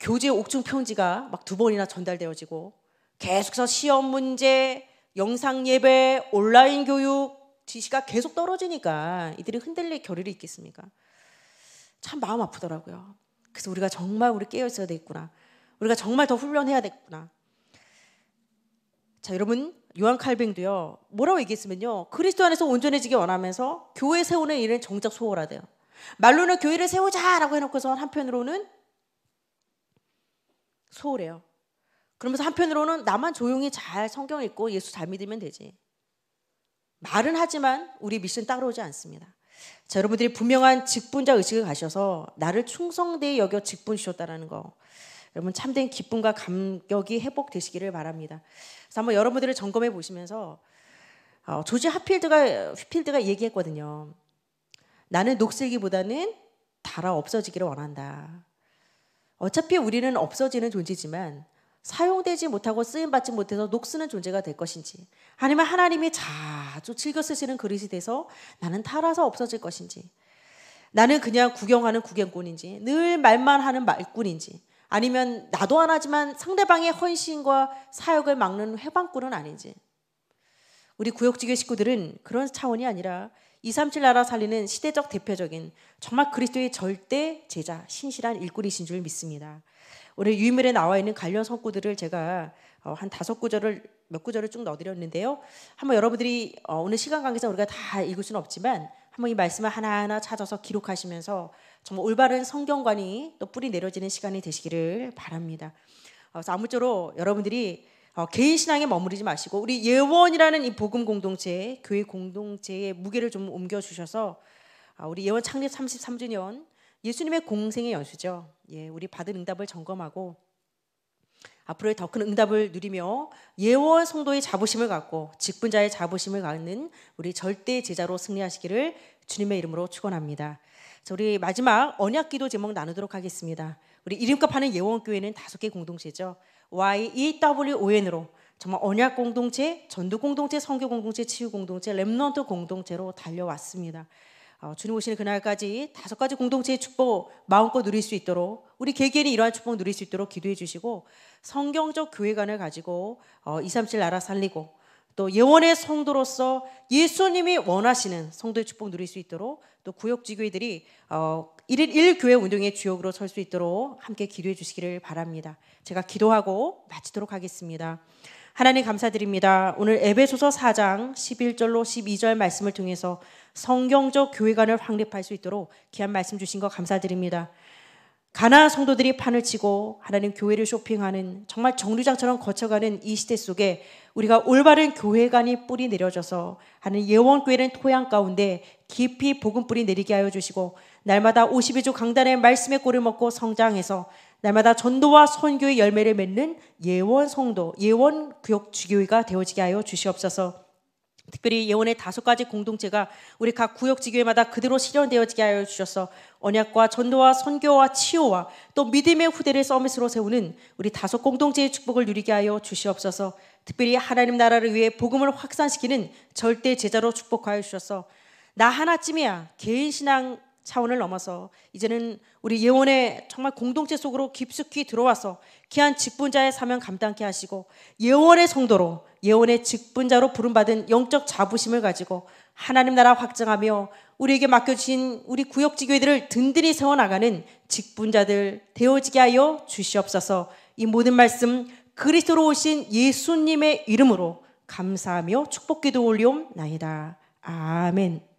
교재 옥중 편지가 막 두 번이나 전달되어지고 계속해서 시험 문제, 영상 예배, 온라인 교육 지시가 계속 떨어지니까 이들이 흔들릴 겨를이 있겠습니까? 참 마음 아프더라고요. 그래서 우리가 정말 우리 깨어 있어야 되겠구나. 우리가 정말 더 훈련해야 되겠구나. 자, 여러분 요한 칼뱅도요. 뭐라고 얘기했으면요. 그리스도 안에서 온전해지기 원하면서 교회 세우는 일은 정작 소홀하대요. 말로는 교회를 세우자라고 해놓고서 한편으로는 소홀해요. 그러면서 한편으로는 나만 조용히 잘 성경 읽고 예수 잘 믿으면 되지. 말은 하지만 우리 미션 따라오지 않습니다. 자, 여러분들이 분명한 직분자 의식을 가셔서 나를 충성되이 여겨 직분 주셨다는 거. 여러분 참된 기쁨과 감격이 회복되시기를 바랍니다. 그래서 한번 여러분들을 점검해 보시면서 어, 조지 하필드가 휘필드가 얘기했거든요. 나는 녹슬기보다는 달아 없어지기를 원한다. 어차피 우리는 없어지는 존재지만 사용되지 못하고 쓰임받지 못해서 녹쓰는 존재가 될 것인지 아니면 하나님이 자주 즐겨 쓰시는 그릇이 돼서 나는 타라서 없어질 것인지 나는 그냥 구경하는 구경꾼인지 늘 말만 하는 말꾼인지 아니면 나도 안하지만 상대방의 헌신과 사역을 막는 해방꾼은 아닌지. 우리 구역지교 식구들은 그런 차원이 아니라 237 나라 살리는 시대적 대표적인 정말 그리스도의 절대 제자, 신실한 일꾼이신 줄 믿습니다. 오늘 유임일에 나와 있는 관련 성구들을 제가 어, 한 다섯 구절을 몇 구절을 쭉 넣어드렸는데요. 한번 여러분들이 어, 오늘 시간 관계상 우리가 다 읽을 수는 없지만 한번 이 말씀을 하나하나 찾아서 기록하시면서 정말 올바른 성경관이 또 뿌리 내려지는 시간이 되시기를 바랍니다. 어, 그래서 아무쪼록 여러분들이 어, 개인 신앙에 머무르지 마시고 우리 예원이라는 이 복음 공동체, 교회 공동체의 무게를 좀 옮겨 주셔서 아, 우리 예원 창립 33주년 예수님의 공생의 연수죠. 예, 우리 받은 응답을 점검하고 앞으로의 더 큰 응답을 누리며 예원 성도의 자부심을 갖고 직분자의 자부심을 갖는 우리 절대 제자로 승리하시기를 주님의 이름으로 축원합니다. 우리 마지막 언약 기도 제목 나누도록 하겠습니다. 우리 이름값 하는 예원교회는 다섯 개 공동체죠. YEWON으로 정말 언약 공동체, 전도 공동체, 성교 공동체, 치유 공동체, 랩넌트 공동체로 달려왔습니다. 어, 주님 오시는 그날까지 다섯 가지 공동체의 축복 마음껏 누릴 수 있도록 우리 개개인이 이러한 축복 누릴 수 있도록 기도해 주시고 성경적 교회관을 가지고 어, 237 나라 살리고 또 예원의 성도로서 예수님이 원하시는 성도의 축복 누릴 수 있도록 또 구역 지교회들이 어, 1일 1 교회 운동의 주역으로 설 수 있도록 함께 기도해 주시기를 바랍니다. 제가 기도하고 마치도록 하겠습니다. 하나님 감사드립니다. 오늘 에베소서 4장 11절로 12절 말씀을 통해서 성경적 교회관을 확립할 수 있도록 귀한 말씀 주신 거 감사드립니다. 가나 성도들이 판을 치고 하나님 교회를 쇼핑하는 정말 정류장처럼 거쳐가는 이 시대 속에 우리가 올바른 교회관이 뿌리 내려져서 하는 예원교회는 토양 가운데 깊이 복음 뿌리 내리게 하여 주시고 날마다 52주 강단의 말씀의 꼴을 먹고 성장해서 날마다 전도와 선교의 열매를 맺는 예원 성도, 예원 구역 주교회가 되어지게 하여 주시옵소서. 특별히 예언의 다섯 가지 공동체가 우리 각 구역 지교회마다 그대로 실현되어지게 하여 주셔서 언약과 전도와 선교와 치유와 또 믿음의 후대를 서밋으로 세우는 우리 다섯 공동체의 축복을 누리게 하여 주시옵소서. 특별히 하나님 나라를 위해 복음을 확산시키는 절대 제자로 축복하여 주셔서 나 하나쯤이야 개인 신앙 차원을 넘어서 이제는 우리 예원의 정말 공동체 속으로 깊숙이 들어와서 귀한 직분자의 사명 감당케 하시고 예원의 성도로 예원의 직분자로 부름받은 영적 자부심을 가지고 하나님 나라 확장하며 우리에게 맡겨주신 우리 구역지 교회들을 든든히 세워나가는 직분자들 되어지게 하여 주시옵소서 이 모든 말씀 그리스도로 오신 예수님의 이름으로 감사하며 축복기도 올리옵나이다. 아멘.